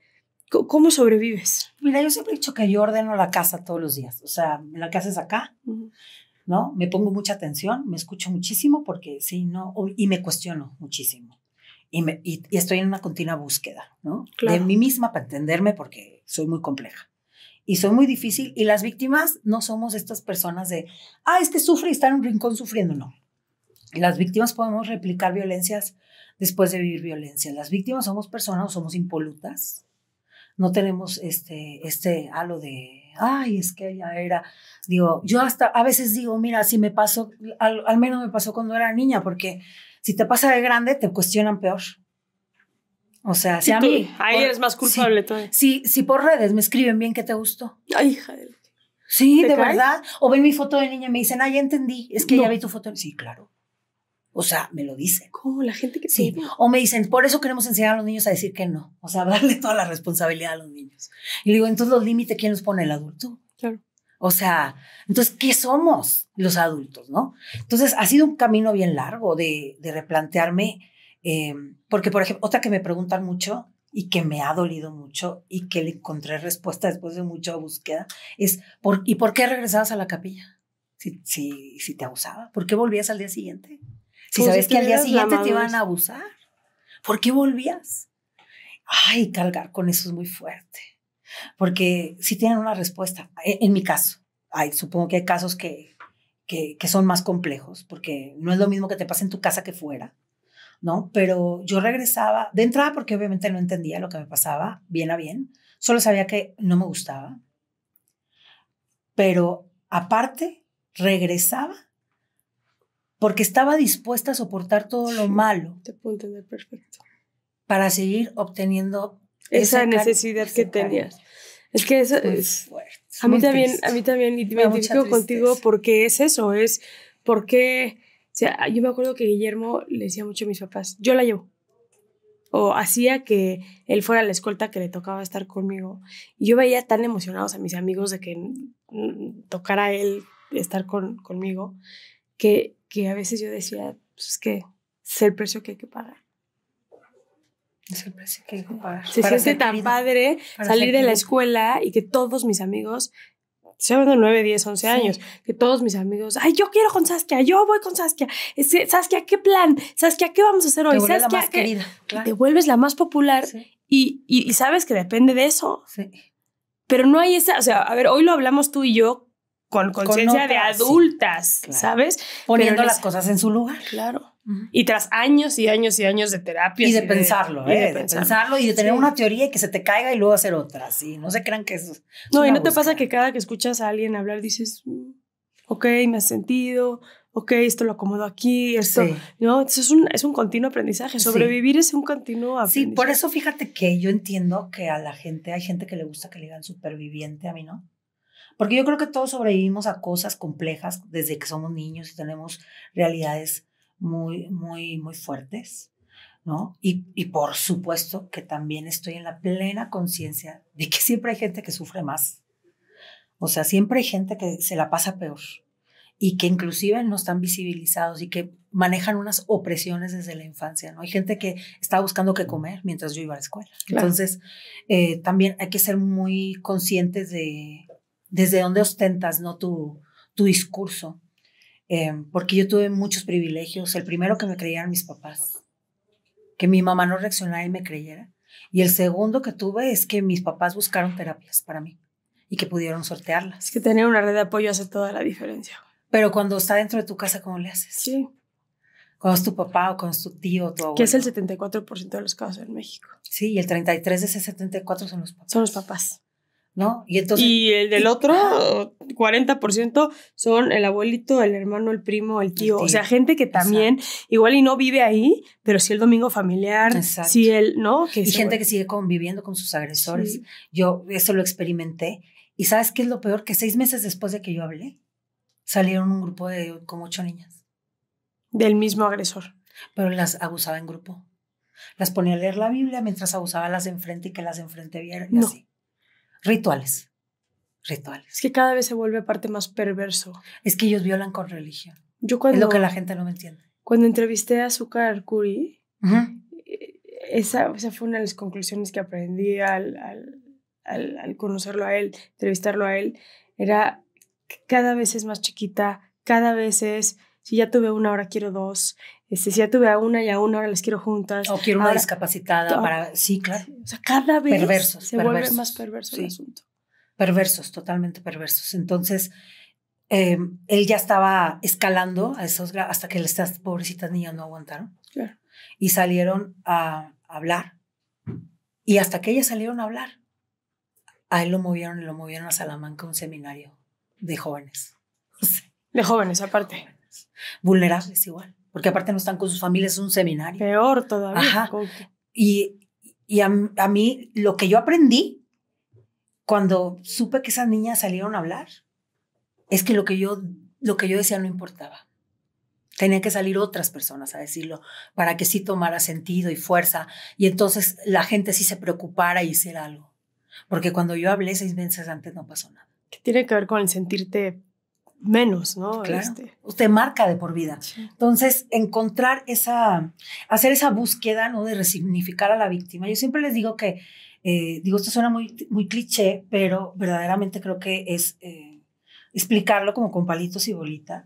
¿Cómo sobrevives? Mira, yo siempre he dicho que yo ordeno la casa todos los días. O sea, la casa es acá, ¿no? Me pongo mucha atención, me escucho muchísimo porque sí, no, y me cuestiono muchísimo. Y, me, y, estoy en una continua búsqueda, ¿no? De mí misma para entenderme porque soy muy compleja. Y soy muy difícil. Y las víctimas no somos estas personas de, ah, este sufre y está en un rincón sufriendo. No. Las víctimas podemos replicar violencias después de vivir violencia. Las víctimas somos personas, somos impolutas no tenemos este, este halo de, ay, es que ella era, digo, yo hasta a veces digo, mira, si me pasó, al, menos me pasó cuando era niña, porque si te pasa de grande, te cuestionan peor. O sea, si a mí. ahí eres más culpable sí, todavía. Sí, por redes me escriben bien que te gustó. Ay, hija de. Sí, de verdad. O ven mi foto de niña y me dicen, ay, ya entendí. Es que ya vi tu foto. Sí, claro. O sea, me lo dice. ¿Cómo? La gente que sí. O me dicen, por eso queremos enseñar a los niños a decir que no. O sea, darle toda la responsabilidad a los niños. Y digo, entonces los límites, ¿quién los pone? El adulto. Claro. O sea, entonces, ¿qué somos los adultos, no? Entonces, ha sido un camino bien largo de, replantearme, em, porque, por ejemplo, otra que me preguntan mucho y que me ha dolido mucho y que le encontré respuesta después de mucha búsqueda es, ¿por, ¿y por qué regresabas a la capilla si, si, si te abusaba? ¿Por qué volvías al día siguiente? Si sabes que al día siguiente te iban a abusar, ¿por qué volvías? Ay, Calgar, con eso es muy fuerte. Porque si tienen una respuesta, e, en, mi caso, ay, supongo que hay casos que, que, que, son más complejos, porque no es lo mismo que te pase en tu casa que fuera, ¿no? Pero yo regresaba, de entrada porque obviamente no entendía lo que me pasaba, bien a bien, solo sabía que no me gustaba, pero aparte regresaba porque estaba dispuesta a soportar todo lo malo. Te puedo entender perfecto. Para seguir obteniendo esa, necesidad que tenías. Es que eso es fuerte. A mí también, a mí también y me, identifico contigo porque es eso, es porque o sea, yo me acuerdo que Guillermo le decía mucho a mis papás, yo la llevo. O hacía que él fuera la escolta que le tocaba estar conmigo. Y yo veía tan emocionados a mis amigos de que tocara él estar con, conmigo que que a veces yo decía, pues es que es el precio que hay que pagar. Es el precio que hay que pagar. Se siente tan padre salir de la escuela y que todos mis amigos, estoy de 9, 10, 11 años, que todos mis amigos, ay, yo quiero con Saskia, yo voy con Saskia. Saskia, ¿qué plan? Saskia, ¿qué vamos a hacer hoy? Te Saskia, la más querida. Te vuelves la más popular y, y, y, sabes que depende de eso. Sí. Pero no hay esa, o sea, a ver, hoy lo hablamos tú y yo con conciencia de adultas, ¿sabes? Poniendo las cosas en su lugar. Claro. Y tras años y años y años de terapia. Y de, pensarlo, ¿eh? de, pensarlo. y de ¿eh? tener una teoría y que se te caiga y luego hacer otra, sí. No se crean que eso. No, y no te pasa que cada que escuchas a alguien hablar dices, mm, ok, me has sentido, ok, esto lo acomodo aquí, esto. No, es un, es un continuo aprendizaje. Sobrevivir es un continuo aprendizaje. Sí, por eso fíjate que yo entiendo que a la gente, hay gente que le gusta que le digan superviviente, a mí no. Porque yo creo que todos sobrevivimos a cosas complejas desde que somos niños y tenemos realidades muy, muy, muy fuertes, ¿no? Y, y por supuesto que también estoy en la plena conciencia de que siempre hay gente que sufre más. O sea, siempre hay gente que se la pasa peor y que inclusive no están visibilizados y que manejan unas opresiones desde la infancia, ¿no? Hay gente que estaba buscando qué comer mientras yo iba a la escuela. Entonces, eh, también hay que ser muy conscientes de, desde dónde ostentas no tu, tu discurso. Eh, porque yo tuve muchos privilegios. El primero que me creyeran mis papás, que mi mamá no reaccionara y me creyera. Y el segundo que tuve es que mis papás buscaron terapias para mí y que pudieron sortearlas. Es que tener una red de apoyo hace toda la diferencia. Pero cuando está dentro de tu casa, ¿cómo le haces? Sí. Cuando es tu papá o con tu tío o tu abuelo. Que es el 74% de los casos en México. Sí, y el 33 de ese 74 son los papás. Son los papás. Y, el del otro, 40% son el abuelito, el hermano, el primo, el tío. O sea, gente que también, igual y no vive ahí, pero sí el domingo familiar, si él ¿no? Que y gente que sigue conviviendo con sus agresores. Yo eso lo experimenté. ¿Y sabes qué es lo peor? Que seis meses después de que yo hablé, salieron un grupo de como ocho niñas. Del mismo agresor. Pero las abusaba en grupo. Las ponía a leer la Biblia mientras abusaba las enfrente y que las enfrente vieran. No. Así. Rituales. Rituales. Es que cada vez se vuelve parte más perverso. Es que ellos violan con religión. Yo es lo que la gente no me entiende. Cuando entrevisté a Azúcar Curi, eh, esa, esa, fue una de las conclusiones que aprendí al, conocerlo a él, entrevistarlo a él, era cada vez es más chiquita, cada vez es, si ya tuve una, ahora quiero dos, este, si ya tuve a una y a una, ahora las quiero juntas. O quiero una discapacitada para... Sí, claro. O sea, cada vez se vuelve más perverso el asunto. Perversos, totalmente perversos. Entonces, em, él ya estaba escalando a esos hasta que estas pobrecitas niñas no aguantaron. Claro. Y salieron a, a hablar. Y hasta que ellas salieron a hablar, a él lo movieron y lo movieron a Salamanca, un seminario de jóvenes. De jóvenes, aparte. Vulnerables igual porque aparte no están con sus familias, es un seminario. Peor todavía. Y, a, mí lo que yo aprendí cuando supe que esas niñas salieron a hablar es que lo que yo, lo que yo decía no importaba. Tenía que salir otras personas a decirlo para que sí tomara sentido y fuerza y entonces la gente sí se preocupara y hiciera algo. Porque cuando yo hablé seis meses antes no pasó nada. ¿Qué tiene que ver con el sentirte menos, ¿no? Este. Usted marca de por vida. Entonces, encontrar esa, hacer esa búsqueda, ¿no? De resignificar a la víctima. Yo siempre les digo que, eh, digo, esto suena muy, muy cliché, pero verdaderamente creo que es eh, explicarlo como con palitos y bolitas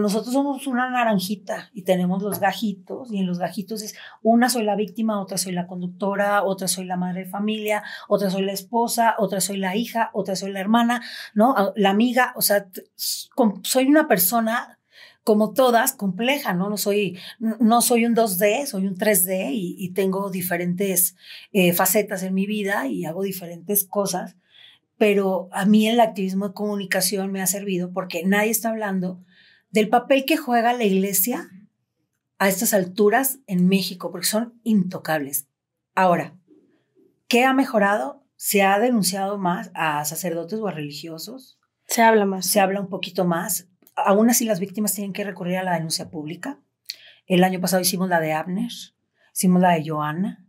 nosotros somos una naranjita y tenemos los gajitos y en los gajitos es una soy la víctima, otra soy la conductora, otra soy la madre de familia, otra soy la esposa, otra soy la hija, otra soy la hermana, ¿no? Ah, la amiga, o sea, soy una persona como todas, compleja, ¿no? No soy, no soy un 2D, soy un 3D y, tengo diferentes eh, facetas en mi vida y hago diferentes cosas, pero a mí el activismo de comunicación me ha servido porque nadie está hablando del papel que juega la iglesia a estas alturas en México, porque son intocables. Ahora, ¿qué ha mejorado? ¿Se ha denunciado más a sacerdotes o a religiosos? Se habla más. Se habla un poquito más. Aún así, las víctimas tienen que recurrir a la denuncia pública. El año pasado hicimos la de Abner, hicimos la de Joana,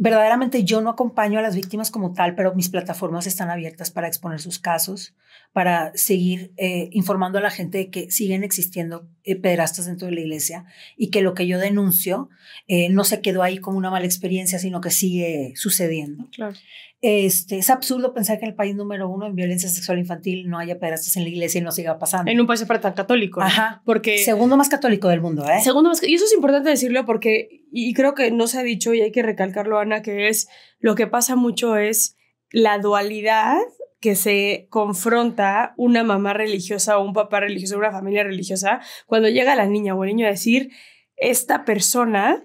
verdaderamente yo no acompaño a las víctimas como tal, pero mis plataformas están abiertas para exponer sus casos, para seguir eh, informando a la gente de que siguen existiendo eh, pedrastas dentro de la iglesia y que lo que yo denuncio eh, no se quedó ahí como una mala experiencia, sino que sigue sucediendo. Claro. Este, es absurdo pensar que el país número uno en violencia sexual infantil no haya pederastas en la iglesia y no siga pasando. En un país tan católico. Ajá. Porque. Segundo más católico del mundo, ¿eh? Segundo más. Y eso es importante decirlo porque, y creo que no se ha dicho y hay que recalcarlo, Ana, que es lo que pasa mucho es la dualidad que se confronta una mamá religiosa o un papá religioso, una familia religiosa, cuando llega la niña o el niño a decir, esta persona,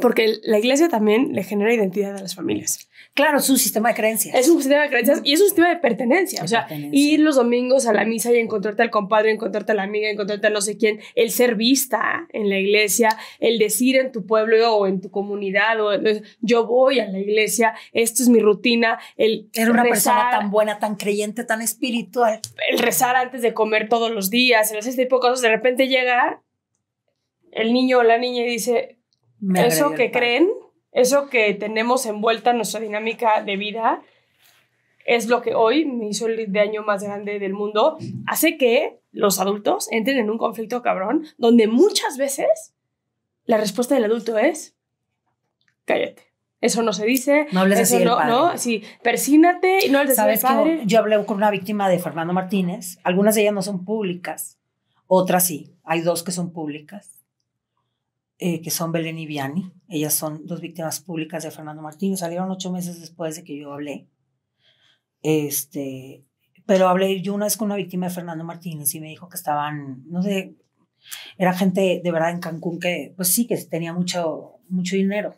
porque la iglesia también le genera identidad a las familias. Claro, es un sistema de creencias. Es un sistema de creencias y es un sistema de pertenencia. o sea, ir los domingos a la misa y encontrarte al compadre, encontrarte a la amiga, encontrarte a no sé quién, el ser vista en la iglesia, el decir en tu pueblo o en tu comunidad, o yo voy a la iglesia, esto es mi rutina, el... Era una persona tan buena, tan creyente, tan espiritual. El rezar antes de comer todos los días, hacer este tipo de cosas, de repente llega el niño o la niña y dice, eso que creen eso que tenemos envuelta en nuestra dinámica de vida es lo que hoy me hizo el de año más grande del mundo, hace que los adultos entren en un conflicto cabrón donde muchas veces la respuesta del adulto es cállate. Eso no se dice. No hables así no, padre. no, sí, persínate y no hables de saber padre. yo hablé con una víctima de Fernando Martínez. Algunas de ellas no son públicas, otras sí. Hay dos que son públicas. Eh, que son Belén y Viani. Ellas son dos víctimas públicas de Fernando Martínez. Salieron ocho meses después de que yo hablé. Este, pero hablé yo una vez con una víctima de Fernando Martínez y me dijo que estaban, no sé, era gente de verdad en Cancún que, pues sí, que tenía mucho, mucho dinero.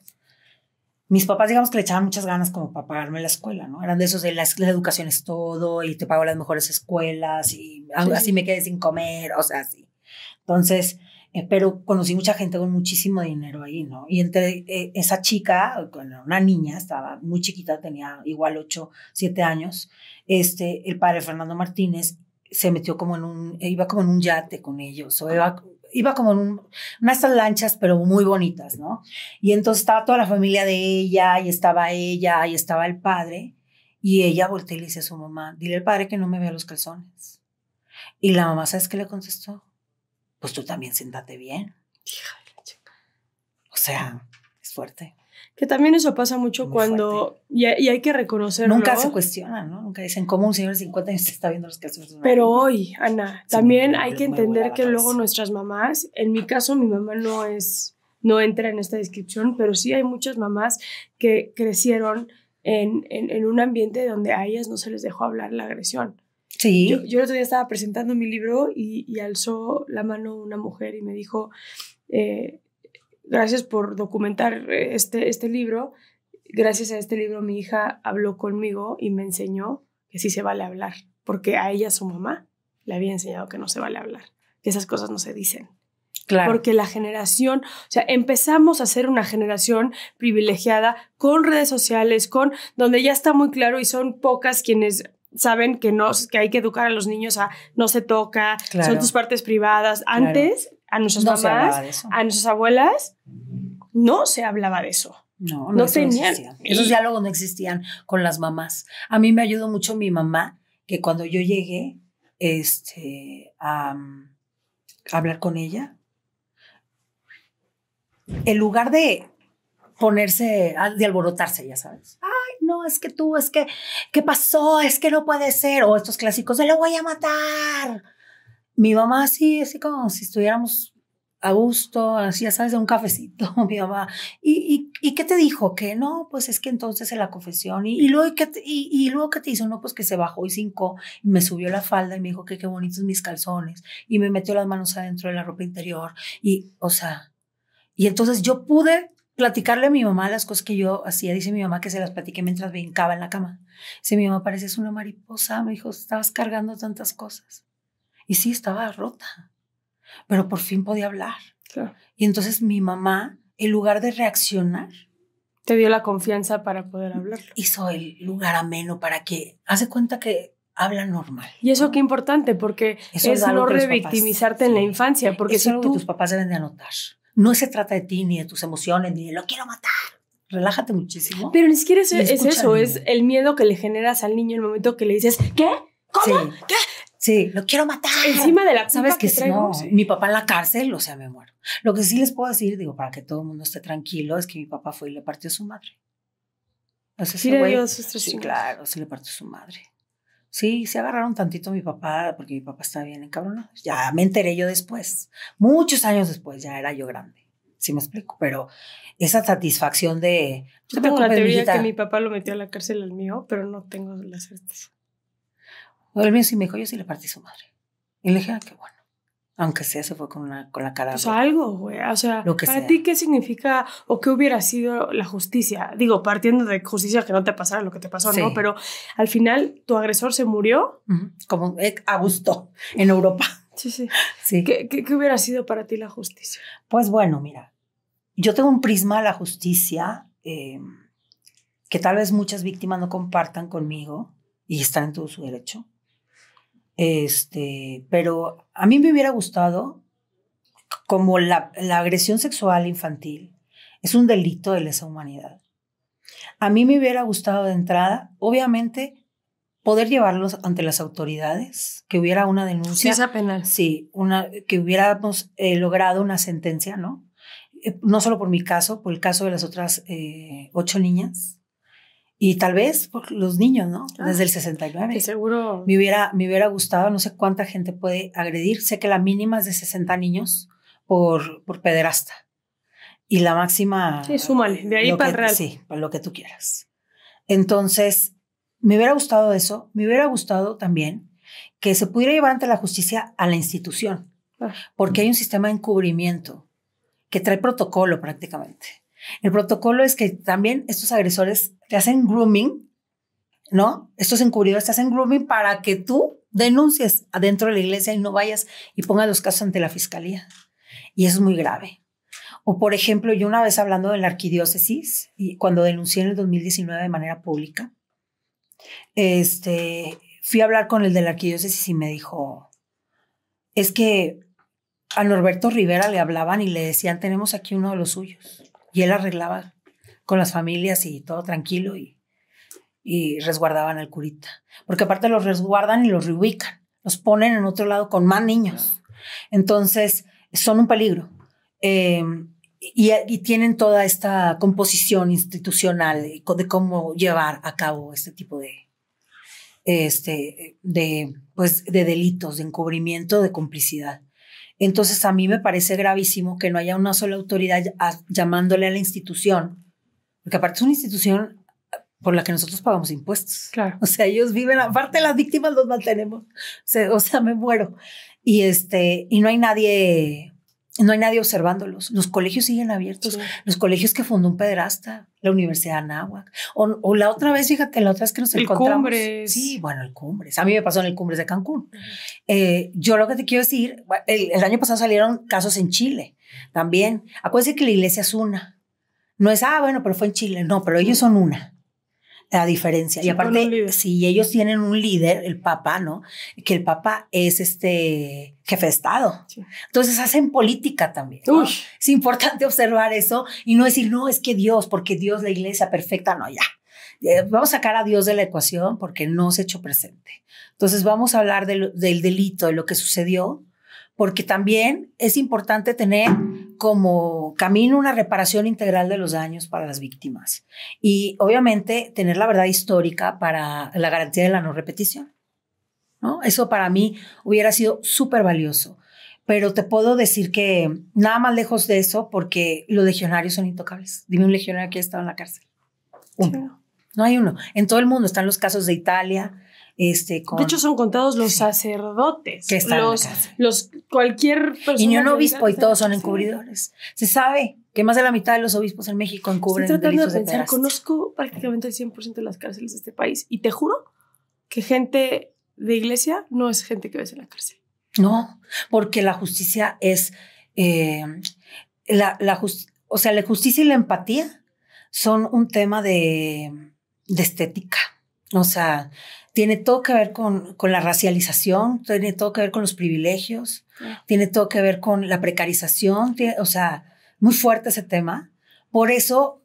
Mis papás, digamos que le echaban muchas ganas como para pagarme la escuela, ¿no? Eran de esos de la, educación es todo y te pago las mejores escuelas y así me quedé sin comer, o sea, así. Entonces, eh, pero conocí mucha gente con muchísimo dinero ahí, ¿no? Y entre eh, esa chica, una niña, estaba muy chiquita, tenía igual 8, 7 años, este, el padre Fernando Martínez se metió como en un, iba como en un yate con ellos, o iba, iba como en unas lanchas, pero muy bonitas, ¿no? Y entonces estaba toda la familia de ella, y estaba ella, y estaba el padre, y ella volteó y le dice a su mamá, dile al padre que no me vea los calzones. Y la mamá, ¿sabes qué le contestó? pues tú también siéntate bien. O sea, es fuerte. Que también eso pasa mucho cuando, y, hay que reconocerlo. Nunca se cuestiona, ¿no? Nunca dicen, ¿cómo un señor de 50 años está viendo los casos? Pero hoy, Ana, también hay que entender que luego nuestras mamás, en mi caso mi mamá no es, no entra en esta descripción, pero sí hay muchas mamás que crecieron en, en un ambiente donde a ellas no se les dejó hablar la agresión. Yo, el otro día estaba presentando mi libro y, alzó la mano una mujer y me dijo, eh, gracias por documentar este, este libro. Gracias a este libro mi hija habló conmigo y me enseñó que sí se vale hablar, porque a ella su mamá le había enseñado que no se vale hablar, que esas cosas no se dicen. Claro. Porque la generación, o sea, empezamos a ser una generación privilegiada con redes sociales, con donde ya está muy claro y son pocas quienes saben que, no, pues hay que educar a los niños a no se toca, son tus partes privadas. Antes, a nuestras mamás, a nuestras abuelas, no se hablaba de eso. No, no, Existían. Esos diálogos no existían con las mamás. A mí me ayudó mucho mi mamá, que cuando yo llegué este, a mm, hablar con ella, en lugar de ponerse, de alborotarse, ya sabes no, es que tú, es que, ¿qué pasó? Es que no puede ser. O estos clásicos de lo voy a matar. Mi mamá así, así como si estuviéramos a gusto, así, ya sabes, de un cafecito, mi mamá. ¿Y, y, y qué te dijo? Que no, pues es que entonces en la confesión. Y, luego, ¿qué y, luego que te hizo? No, pues que se bajó y cinco y me subió la falda y me dijo que qué bonitos mis calzones. Y me metió las manos adentro de la ropa interior. Y, o sea, y entonces yo pude platicarle a mi mamá las cosas que yo hacía. Dice mi mamá que se las platiqué mientras brincaba en la cama. Dice mi mamá, pareces una mariposa. Me dijo, estabas cargando tantas cosas. Y sí, estaba rota, pero por fin podía hablar. Y entonces mi mamá, en lugar de reaccionar, te dio la confianza para poder hablar. Hizo el lugar ameno para que hace cuenta que habla normal. Y eso qué importante, porque Eso es, no revictimizarte en la infancia, porque es algo que tus papás deben de anotar no se trata de ti, ni de tus emociones, ni de lo quiero matar. Relájate muchísimo. Pero ni siquiera es, eso, es el miedo que le generas al niño en el momento que le dices, ¿qué? ¿Cómo? ¿Qué? Sí, lo quiero matar. Encima de la ¿Sabes que, mi papá en la cárcel, o sea, me muero. Lo que sí les puedo decir, digo, para que todo el mundo esté tranquilo, es que mi papá fue y le partió a su madre. O sí, claro, sí le partió a su madre. Sí, se agarraron tantito a mi papá, porque mi papá estaba bien encabronado. Ya me enteré yo después, muchos años después, ya era yo grande. Si me explico, pero esa satisfacción de. Yo tengo la teoría que mi papá lo metió a la cárcel al mío, pero no tengo las certeza. el mío sí me dijo, yo sí le partí su madre. Y le dije, ah, qué bueno. Aunque sea, eso fue con, una, con la cara. Pues algo, güey. O sea, ¿para ti qué significa o qué hubiera sido la justicia? Digo, partiendo de justicia que no te pasara lo que te pasó, ¿no? Pero al final, tu agresor se murió. Como eh, a gusto, en Europa. Sí, sí. sí. ¿Qué, hubiera sido para ti la justicia? Pues bueno, mira, yo tengo un prisma a la justicia em, que tal vez muchas víctimas no compartan conmigo y están en todo su derecho. Este, pero a mí me hubiera gustado, como la, la agresión sexual infantil es un delito de lesa humanidad, a mí me hubiera gustado de entrada, obviamente, poder llevarlos ante las autoridades, que hubiera una denuncia. Sí, penal. Sí, una, que hubiéramos eh, logrado una sentencia, ¿no? Eh, no solo por mi caso, por el caso de las otras eh, ocho niñas, y tal vez por los niños, ¿no? Ah, Desde el 69. Que seguro. Me hubiera, me hubiera gustado, no sé cuánta gente puede agredir. Sé que la mínima es de 60 niños por, por pederasta. Y la máxima. Sí, súmale, de ahí para el real. Sí, para lo que tú quieras. Entonces, me hubiera gustado eso. Me hubiera gustado también que se pudiera llevar ante la justicia a la institución. Ah. Porque hay un sistema de encubrimiento que trae protocolo prácticamente. El protocolo es que también estos agresores te hacen grooming, ¿no? Estos encubridores te hacen grooming para que tú denuncies adentro de la iglesia y no vayas y pongas los casos ante la fiscalía. Y eso es muy grave. O por ejemplo, yo una vez hablando de la arquidiócesis, y cuando denuncié en el 2019 de manera pública, este, fui a hablar con el de la arquidiócesis y me dijo, es que a Norberto Rivera le hablaban y le decían, tenemos aquí uno de los suyos y él arreglaba con las familias y todo tranquilo y, y resguardaban al curita. Porque aparte los resguardan y los reubican, los ponen en otro lado con más niños. Entonces, son un peligro. Em, y, y, tienen toda esta composición institucional de, cómo llevar a cabo este tipo de, este, de, pues, de delitos, de encubrimiento, de complicidad. Entonces a mí me parece gravísimo que no haya una sola autoridad ah, llamándole a la institución, porque aparte es una institución por la que nosotros pagamos impuestos. Claro. O sea, ellos viven, aparte las víctimas los mantenemos. O sea, me muero. Y este, y no hay nadie no hay nadie observándolos. Los colegios siguen abiertos. Los colegios que fundó un pedrasta, la Universidad de Anáhuac. O, la otra vez, fíjate, la otra vez que nos encontramos. Sí, bueno, el Cumbres. A mí me pasó en el Cumbres de Cancún. Eh, yo lo que te quiero decir, el, el, año pasado salieron casos en Chile también. Acuérdense que la iglesia es una. No es, ah, bueno, pero fue en Chile. No, pero ellos son una la diferencia. y aparte, si ellos tienen un líder, el Papa, ¿no? Que el Papa es este jefe de Estado. Entonces hacen política también. Es importante observar eso y no decir, no, es que Dios, porque Dios, la iglesia perfecta, no, ya. Eh, vamos a sacar a Dios de la ecuación porque no se ha hecho presente. Entonces vamos a hablar del delito, de lo que sucedió, porque también es importante tener como camino una reparación integral de los daños para las víctimas y obviamente tener la verdad histórica para la garantía de la no repetición. ¿no? Eso para mí hubiera sido súper valioso, pero te puedo decir que nada más lejos de eso porque los legionarios son intocables. Dime un legionario que ha estado en la cárcel. Uno. No hay uno. En todo el mundo están los casos de Italia, este, de hecho, son contados los sacerdotes, los, cualquier persona. Y ni un obispo y todos son encubridores. Se sabe que más de la mitad de los obispos en México encubren Estoy tratando de pensar, conozco prácticamente el 100% de las cárceles de este país y te juro que gente de iglesia no es gente que ves en la cárcel. No, porque la justicia es eh, la, la o sea, la justicia y la empatía son un tema de, de estética o sea, tiene todo que ver con, con, la racialización, tiene todo que ver con los privilegios, tiene todo que ver con la precarización, o sea, muy fuerte ese tema. Por eso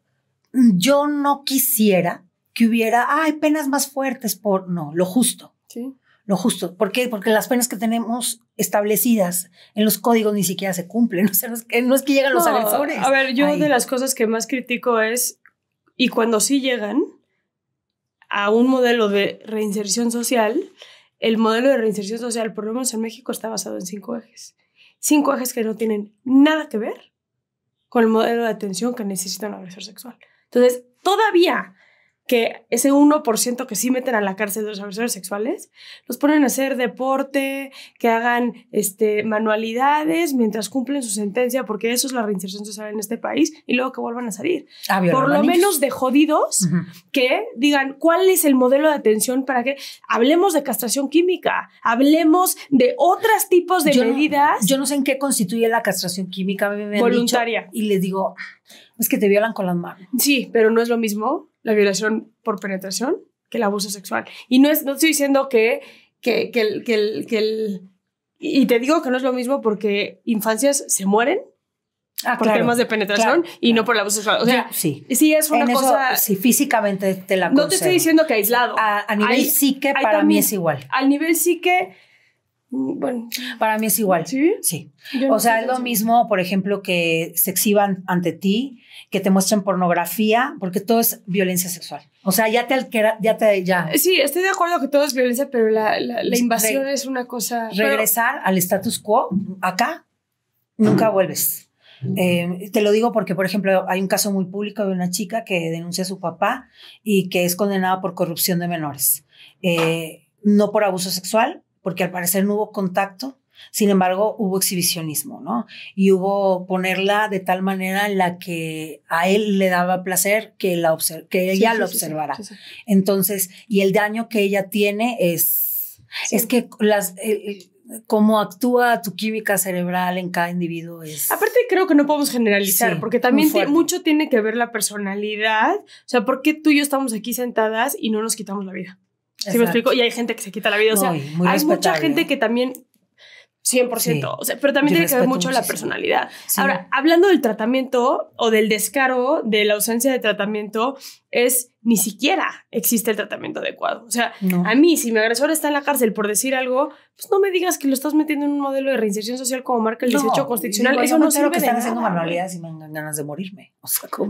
mm, yo no quisiera que hubiera, hay penas más fuertes por, no, lo justo. Sí. Lo justo. ¿Por qué? Porque las penas que tenemos establecidas en los códigos ni siquiera se cumplen. no, es que, no llegan los agresores. A ver, yo de las cosas que más critico es, y cuando sí llegan, a un modelo de reinserción social, el modelo de reinserción social, por lo menos en México, está basado en cinco ejes. Cinco ejes que no tienen nada que ver con el modelo de atención que necesita un agresor sexual. Entonces, todavía que ese 1% que sí meten a la cárcel de los agresores sexuales, los ponen a hacer deporte, que hagan este, manualidades mientras cumplen su sentencia, porque eso es la reinserción social en este país, y luego que vuelvan a salir. Ah, por lo menos de jodidos que digan cuál es el modelo de atención para que hablemos de castración química, hablemos de otros tipos de medidas. yo no sé en qué constituye la castración química, me Voluntaria. y les digo, es que te violan con las manos. Sí, pero no es lo mismo la violación por penetración que el abuso sexual. Y no, es, no estoy diciendo que, que, que, el, que, el, que el... Y te digo que no es lo mismo porque infancias se mueren ah, por temas de penetración y no por el abuso sexual. O sea, sí, sí es una cosa. sí, físicamente te la No te estoy diciendo que aislado. A, nivel psique, para mí es igual. Al nivel psique, bueno. Para mí es igual. Sí. Sí. o sea, es lo mismo, por ejemplo, que se exhiban ante ti, que te muestren pornografía, porque todo es violencia sexual. O sea, ya te que ya te. Ya. Sí, estoy de acuerdo que todo es violencia, pero la, invasión es una cosa. Regresar al status quo, acá, nunca vuelves. Eh, te lo digo porque, por ejemplo, hay un caso muy público de una chica que denuncia a su papá y que es condenada por corrupción de menores. Eh, no por abuso sexual, porque al parecer no hubo contacto. Sin embargo, hubo exhibicionismo, ¿no? Y hubo ponerla de tal manera en la que a él le daba placer que, ella lo observara. Entonces, y el daño que ella tiene es, es que las, cómo actúa tu química cerebral en cada individuo es... Aparte creo que no podemos generalizar, porque también mucho tiene que ver la personalidad, o sea, ¿por qué tú y yo estamos aquí sentadas y no nos quitamos la vida? Si me explico? Y hay gente que se quita la vida. o sea, hay mucha gente que también 100%. O sea, pero también tiene que ver mucho, la personalidad. Ahora, hablando del tratamiento o del descaro de la ausencia de tratamiento, es ni siquiera existe el tratamiento adecuado. O sea, a mí, si mi agresor está en la cárcel por decir algo, pues no me digas que lo estás metiendo en un modelo de reinserción social como marca el 18 no, constitucional. eso no sirve. Que están haciendo manualidades y me dan ganas de morirme.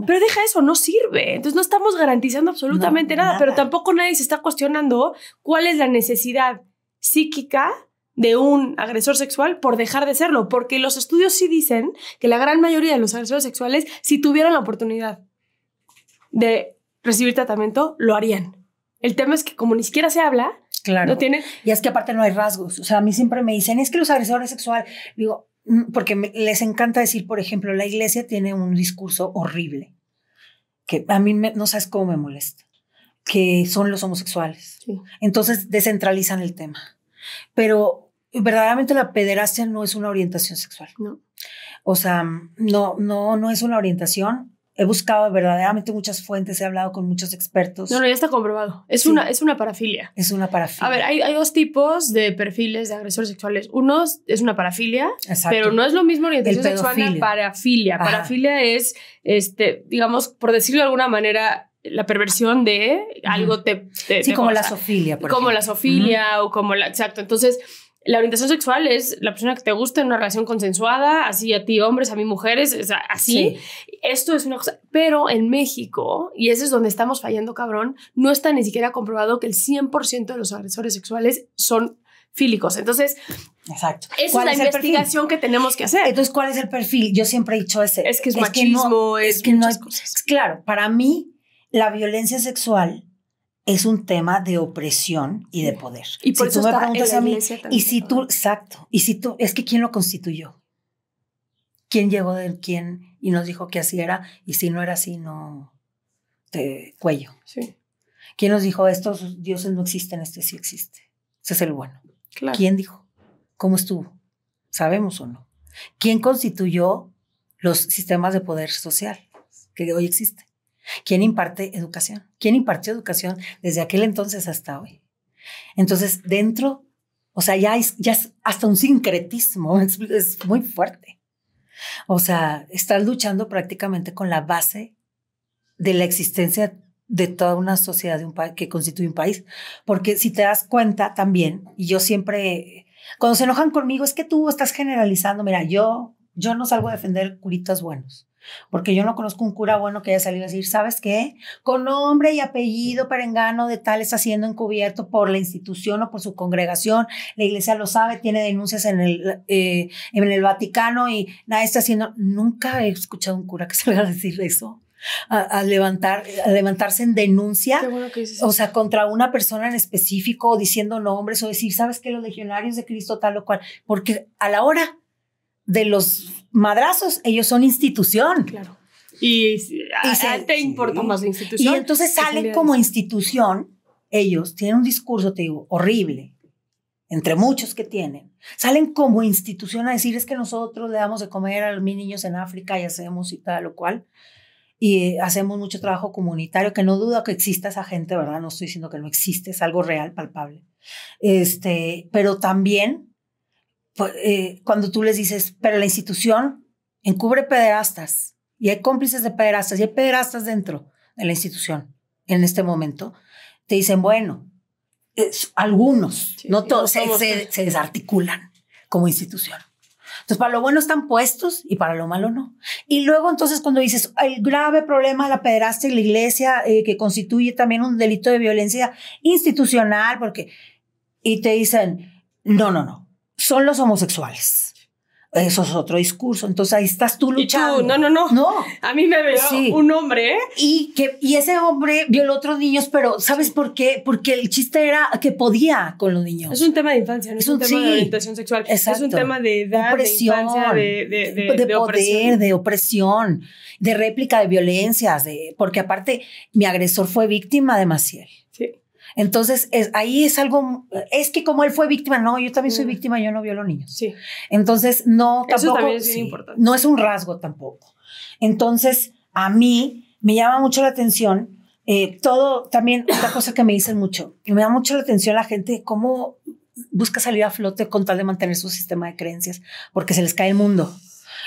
Pero deja eso, no sirve. Entonces no estamos garantizando absolutamente nada, pero tampoco nadie se está cuestionando cuál es la necesidad psíquica de un agresor sexual por dejar de serlo, porque los estudios sí dicen que la gran mayoría de los agresores sexuales, si tuvieran la oportunidad de recibir tratamiento, lo harían. El tema es que como ni siquiera se habla, claro. no tienen... Y es que aparte no hay rasgos. O sea, a mí siempre me dicen, es que los agresores sexuales, digo, mm", porque les encanta decir, por ejemplo, la iglesia tiene un discurso horrible, que a mí no sabes cómo me molesta, que son los homosexuales. Entonces descentralizan el tema. Pero verdaderamente la pederastia no es una orientación sexual. No. O sea, no, no, no es una orientación. He buscado verdaderamente muchas fuentes, he hablado con muchos expertos. No, no, ya está comprobado. Es, una, es una parafilia. Es una parafilia. A ver, hay, dos tipos de perfiles de agresores sexuales. Uno es una parafilia, pero no es lo mismo orientación sexual que parafilia. Parafilia es, este, digamos, por decirlo de alguna manera, la perversión de algo te... sí, como la sofilia, por Como la sofilia o como la... Exacto. Entonces la orientación sexual es la persona que te gusta en una relación consensuada, así a ti hombres, a mí mujeres, así. Esto es una cosa. Pero en México, y eso es donde estamos fallando, cabrón, no está ni siquiera comprobado que el 100% de los agresores sexuales son fílicos. Entonces, Exacto. es la investigación que tenemos que hacer. Entonces, ¿cuál es el perfil? Yo siempre he dicho ese. Es que es, machismo, es, que no hay, cosas. Claro, para mí, la violencia sexual es un tema de opresión y de poder. Y por si eso tú me preguntas a mí, y si tú, exacto, y si tú, es que ¿quién lo constituyó? ¿Quién llegó del quién y nos dijo que así era? Y si no era así, no, te cuello. Sí. ¿Quién nos dijo, estos dioses no existen, este sí existe? Ese es el bueno. ¿Quién dijo? ¿Cómo estuvo? ¿Sabemos o no? ¿Quién constituyó los sistemas de poder social que hoy existen? ¿Quién imparte educación? ¿Quién impartió educación desde aquel entonces hasta hoy? Entonces, dentro, o sea, ya es, ya es hasta un sincretismo, es, muy fuerte. O sea, estás luchando prácticamente con la base de la existencia de toda una sociedad de un que constituye un país. Porque si te das cuenta también, y yo siempre, cuando se enojan conmigo, es que tú estás generalizando, mira, yo, yo no salgo a defender curitas buenos. Porque yo no conozco un cura bueno que haya salido a decir, ¿sabes qué? Con nombre y apellido perengano de tal está siendo encubierto por la institución o por su congregación. La iglesia lo sabe, tiene denuncias en el, eh, en el Vaticano y nadie está haciendo. Nunca he escuchado un cura que salga a decir eso. A, levantar, levantarse en denuncia, o sea, contra una persona en específico, o diciendo nombres, o decir, ¿sabes qué? Los legionarios de Cristo tal o cual, porque a la hora de los madrazos, ellos son institución. Claro. Y, se, te importa más la institución. Y entonces salen como institución, ellos tienen un discurso, te digo, horrible, entre muchos que tienen, salen como institución a decir es que nosotros le damos de comer a mil niños en África y hacemos y tal lo cual. Y hacemos mucho trabajo comunitario, que no dudo que exista esa gente, ¿verdad? No estoy diciendo que no existe, es algo real, palpable. Este, pero también pues, eh, cuando tú les dices, pero la institución encubre pederastas y hay cómplices de pederastas y hay pederastas dentro de la institución en este momento, te dicen, bueno, algunos, no todos, se, desarticulan como institución. Entonces, para lo bueno están puestos y para lo malo no. Y luego, entonces, cuando dices el grave problema de la pederastia y la iglesia, eh, que constituye también un delito de violencia institucional, porque, y te dicen, no, no, no, son los homosexuales. Eso es otro discurso. Entonces ahí estás tú luchando. No, no, no. No. A mí me veo un hombre. ¿eh? Y, que, y ese hombre violó a otros niños, pero ¿sabes por qué? Porque el chiste era que podía con los niños. Es un tema de infancia, no es, un, tema de orientación sexual. Es un tema de edad, de infancia, de, poder, de opresión, de réplica de violencias, de, porque aparte mi agresor fue víctima de Maciel. Entonces, es, ahí es algo, es que como él fue víctima, no, yo también soy víctima, yo no los niños. Sí. Entonces, no, tampoco, es no es un rasgo tampoco. Entonces, a mí me llama mucho la atención eh, todo, también otra cosa que me dicen mucho, me da mucho la atención la gente, cómo busca salir a flote con tal de mantener su sistema de creencias, porque se les cae el mundo.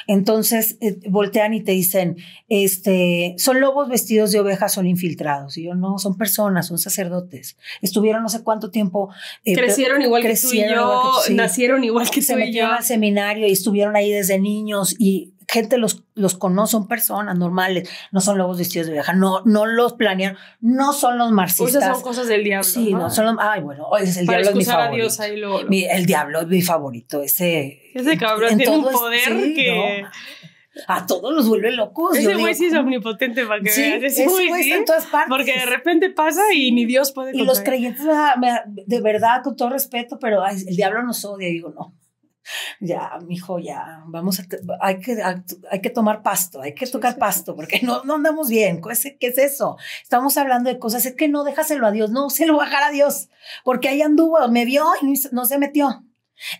Entonces eh, voltean y te dicen, este, son lobos vestidos de ovejas, son infiltrados. Y yo, no, son personas, son sacerdotes. Estuvieron no sé cuánto tiempo. Eh, crecieron igual que tú yo, nacieron igual que Se tú y yo. Se metieron al seminario y estuvieron ahí desde niños y gente los, los conoce, son personas normales, no son lobos vestidos de vieja, no, no los planean, no son los marxistas. esas son cosas del diablo. Sí, no, son los, ay, bueno, es el diablo es mi favorito. A Dios, ahí lo, el diablo es mi favorito, ese. Ese cabrón tiene un poder que. a todos los vuelve locos. Ese güey sí es omnipotente para que sí, Ese sí, en todas partes. Porque de repente pasa y ni Dios puede. Y los creyentes, ah, de verdad, con todo respeto, pero el diablo nos odia. Digo, no ya, mijo, ya, vamos a, hay que, hay que tomar pasto, hay que tocar pasto, porque no, no andamos bien. ¿Qué es, ¿Qué es, eso? Estamos hablando de cosas, es que no, déjaselo a Dios, no, se lo bajar a Dios, porque ahí anduvo, me vio y no se metió.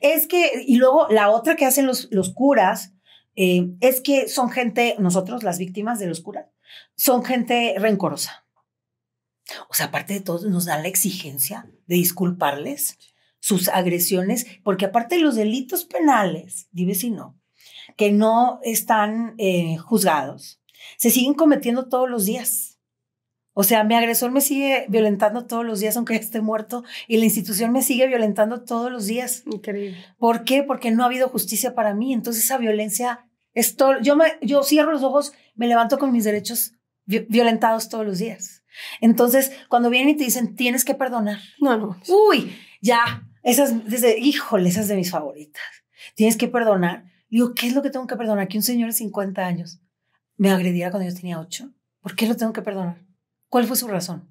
Es que, y luego la otra que hacen los, los curas, eh, es que son gente, nosotros, las víctimas de los curas, son gente rencorosa. O sea, aparte de todo, nos da la exigencia de disculparles sus agresiones, porque aparte de los delitos penales, dime si no, que no están eh, juzgados, se siguen cometiendo todos los días. O sea, mi agresor me sigue violentando todos los días, aunque esté muerto, y la institución me sigue violentando todos los días. Increíble. ¿Por qué? Porque no ha habido justicia para mí. Entonces esa violencia es Yo, me, yo cierro los ojos, me levanto con mis derechos violentados todos los días. Entonces, cuando vienen y te dicen, tienes que perdonar. No, no. Uy, ya, esas, desde, híjole, esas de mis favoritas. Tienes que perdonar. Digo, ¿qué es lo que tengo que perdonar? Que un señor de 50 años me agrediera cuando yo tenía 8. ¿Por qué lo tengo que perdonar? ¿Cuál fue su razón?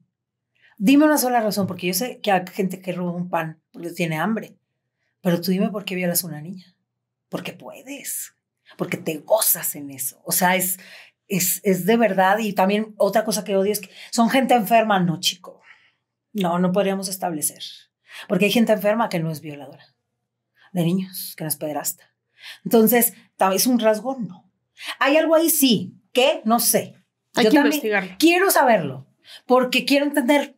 Dime una sola razón, porque yo sé que hay gente que roba un pan porque tiene hambre. Pero tú dime por qué violas a una niña. Porque puedes. Porque te gozas en eso. O sea, es, es, es de verdad. Y también otra cosa que odio es que son gente enferma, no, chico. No, no podríamos establecer. Porque hay gente enferma que no es violadora de niños, que no es pederasta. Entonces, tal vez un rasgo no. Hay algo ahí sí, que no sé. Hay que investigarlo. Quiero saberlo, porque quiero entender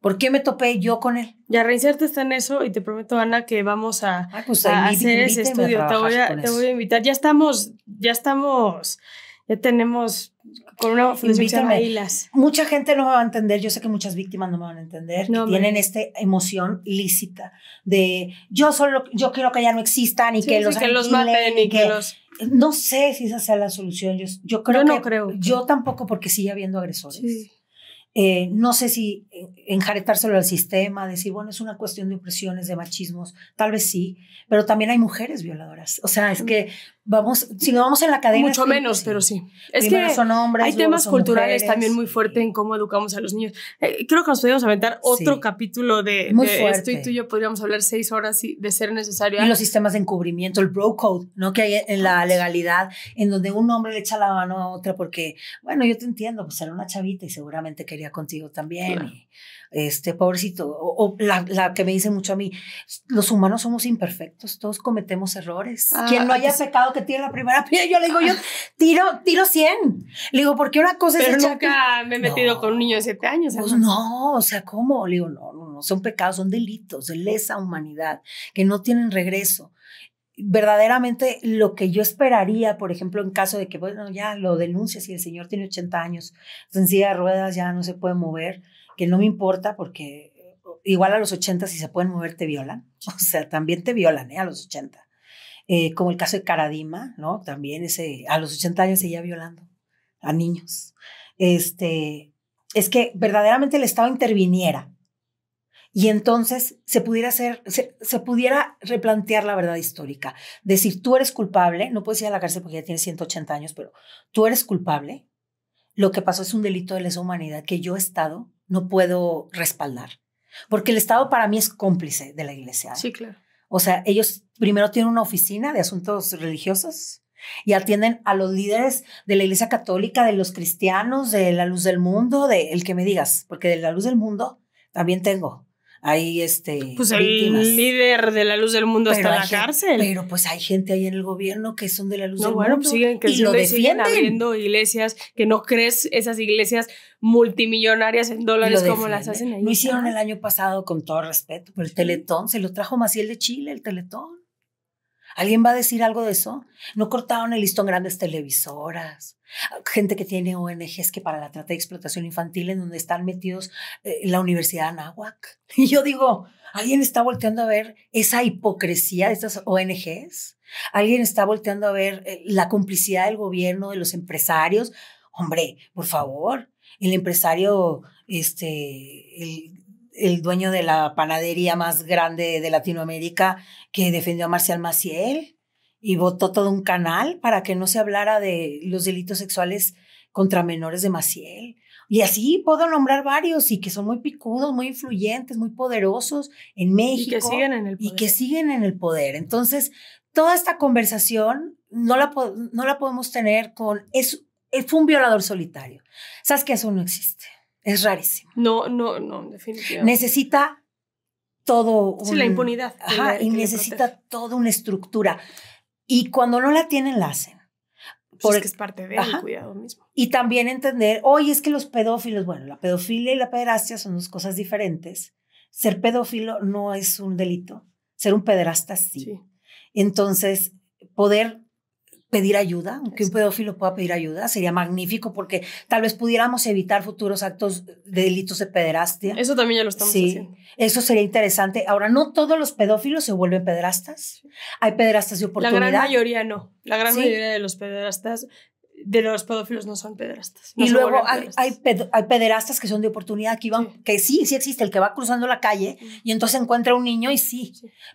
por qué me topé yo con él. Ya reinsertes está en eso y te prometo, Ana, que vamos a, pues hacer ese estudio. Te voy a, te voy a invitar. Ya estamos, ya estamos ya tenemos con una Mucha gente no me va a entender, yo sé que muchas víctimas no me van a entender, no, que tienen esta emoción lícita de yo solo yo quiero que ya no existan y que, los que los maten y que, los no sé si esa sea la solución. Yo, yo creo no creo. yo tampoco porque sigue habiendo agresores. Eh, no sé si enjaretárselo al sistema, decir, bueno, es una cuestión de opresiones, de machismos, tal vez sí, pero también hay mujeres violadoras. O sea, es mm. que vamos, si no vamos en la cadena. Mucho menos, pero sí. Es que son hombres, hay temas culturales también muy fuertes en cómo educamos a los niños. Eh, creo que nos podríamos aventar otro capítulo de, muy de esto y tú y yo podríamos hablar seis horas de ser necesario. Y los sistemas de encubrimiento, el bro code, ¿no? Que hay en la ah, legalidad, en donde un hombre le echa la mano a otra porque, bueno, yo te entiendo, pues era una chavita y seguramente quería contigo también este pobrecito, o, la, que me dice mucho a mí, los humanos somos imperfectos, todos cometemos errores. Ah, Quien no haya pecado que tire la primera piedra, yo le digo, yo tiro, tiro 100. Le digo, porque una cosa Pero es... nunca me he metido con un niño de 7 años. Pues no, o sea, ¿cómo? Le digo, no, no, no, son pecados, son delitos de lesa humanidad, que no tienen regreso verdaderamente lo que yo esperaría, por ejemplo, en caso de que, bueno, ya lo denuncia si el señor tiene 80 años, sencilla ruedas, ya no se puede mover, que no me importa porque igual a los 80 si se pueden mover te violan, o sea, también te violan ¿eh? a los 80. Eh, como el caso de Caradima, ¿no? También ese, a los 80 años seguía violando a niños. Este, es que verdaderamente el Estado interviniera y entonces se pudiera hacer, se, pudiera replantear la verdad histórica. Decir, tú eres culpable, no puedes ir a la cárcel porque ya tienes 180 años, pero tú eres culpable. Lo que pasó es un delito de lesa humanidad que yo, he Estado, no puedo respaldar. Porque el Estado para mí es cómplice de la iglesia. ¿eh? Sí, claro. O sea, ellos primero tienen una oficina de asuntos religiosos y atienden a los líderes de la iglesia católica, de los cristianos, de la luz del mundo, de el que me digas, porque de la luz del mundo también tengo Ahí, este pues el líder de la luz del mundo está en la cárcel pero pues hay gente ahí en el gobierno que son de la luz del pues, mundo siguen que y lo defienden siguen abriendo iglesias que no crees esas iglesias multimillonarias en dólares como las hacen ahí lo hicieron el año pasado con todo respeto pero el teletón se lo trajo Maciel de Chile el teletón ¿Alguien va a decir algo de eso? No cortaron el listón grandes televisoras, gente que tiene ONGs que para la trata de explotación infantil en donde están metidos eh, la Universidad de Anáhuac. Y yo digo, ¿alguien está volteando a ver esa hipocresía de estas ONGs? ¿Alguien está volteando a ver eh, la complicidad del gobierno, de los empresarios? Hombre, por favor, el empresario, este, el el dueño de la panadería más grande de Latinoamérica que defendió a Marcial Maciel y votó todo un canal para que no se hablara de los delitos sexuales contra menores de Maciel. Y así puedo nombrar varios y que son muy picudos, muy influyentes, muy poderosos en México. Y que siguen en el poder. Entonces, toda esta conversación no la, no la podemos tener con, es, eh, fue un violador solitario. ¿Sabes que Eso no existe. Es rarísimo. No, no, no, definitivamente. Necesita todo. sí, la impunidad. Ajá, y necesita toda una estructura. Y cuando no la tienen, la hacen. Pues Porque e- es, parte de cuidado mismo. Y también entender, hoy es que los pedófilos, bueno, la pedofilia y la pederastia son dos cosas diferentes. Ser pedófilo no es un delito. Ser un pederasta sí. Entonces, poder pedir ayuda, aunque un pedófilo pueda pedir ayuda, sería magnífico porque tal vez pudiéramos evitar futuros actos de delitos de pederastia. Eso también ya lo estamos sí, Eso sería interesante. Ahora, no todos los pedófilos se vuelven pederastas. Hay pederastas de oportunidad. La gran mayoría no. La gran mayoría de los pederastas de los pedófilos no son pedrastas. y luego hay, hay, pederastas que son de oportunidad, que, van, sí. que sí, sí existe, el que va cruzando la calle y entonces encuentra un niño y sí,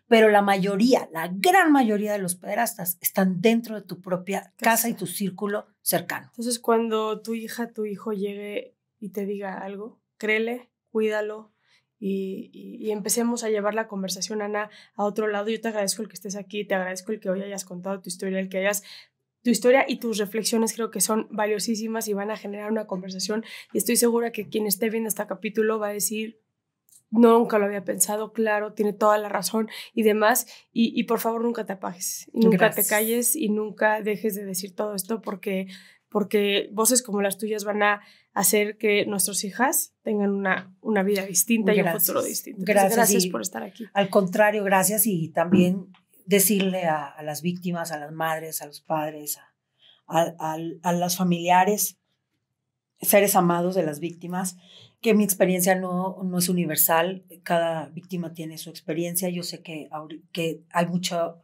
pero la mayoría, la gran mayoría de los pederastas están dentro de tu propia casa y tu círculo cercano. Entonces cuando tu hija, tu hijo llegue y te diga algo, créele, cuídalo, y, y, empecemos a llevar la conversación, Ana, a otro lado. Yo te agradezco el que estés aquí, te agradezco el que hoy hayas contado tu historia, el que hayas tu historia y tus reflexiones creo que son valiosísimas y van a generar una conversación y estoy segura que quien esté viendo este capítulo va a decir, nunca lo había pensado, claro, tiene toda la razón y demás. Y, y por favor, nunca te apagues, nunca te calles y nunca dejes de decir todo esto porque, porque voces como las tuyas van a hacer que nuestras hijas tengan una, una vida distinta y un futuro distinto. Gracias, gracias por estar aquí. Al contrario, gracias y también decirle a, las víctimas, a las madres, a los padres, a, los familiares, seres amados de las víctimas, que mi experiencia no, no es universal, cada víctima tiene su experiencia, yo sé que, que hay, mucha,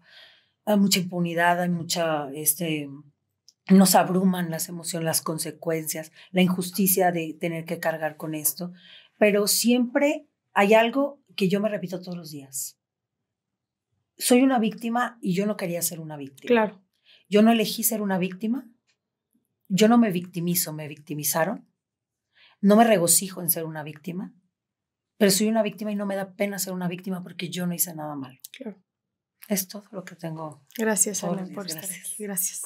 mucha impunidad, hay mucha, este, nos abruman las emociones, las consecuencias, la injusticia de tener que cargar con esto, pero siempre hay algo que yo me repito todos los días soy una víctima y yo no quería ser una víctima. Claro. Yo no elegí ser una víctima. Yo no me victimizo, me victimizaron. No me regocijo en ser una víctima. Pero soy una víctima y no me da pena ser una víctima porque yo no hice nada mal. Claro. Es todo lo que tengo. Gracias, Ana, por estar aquí. Gracias.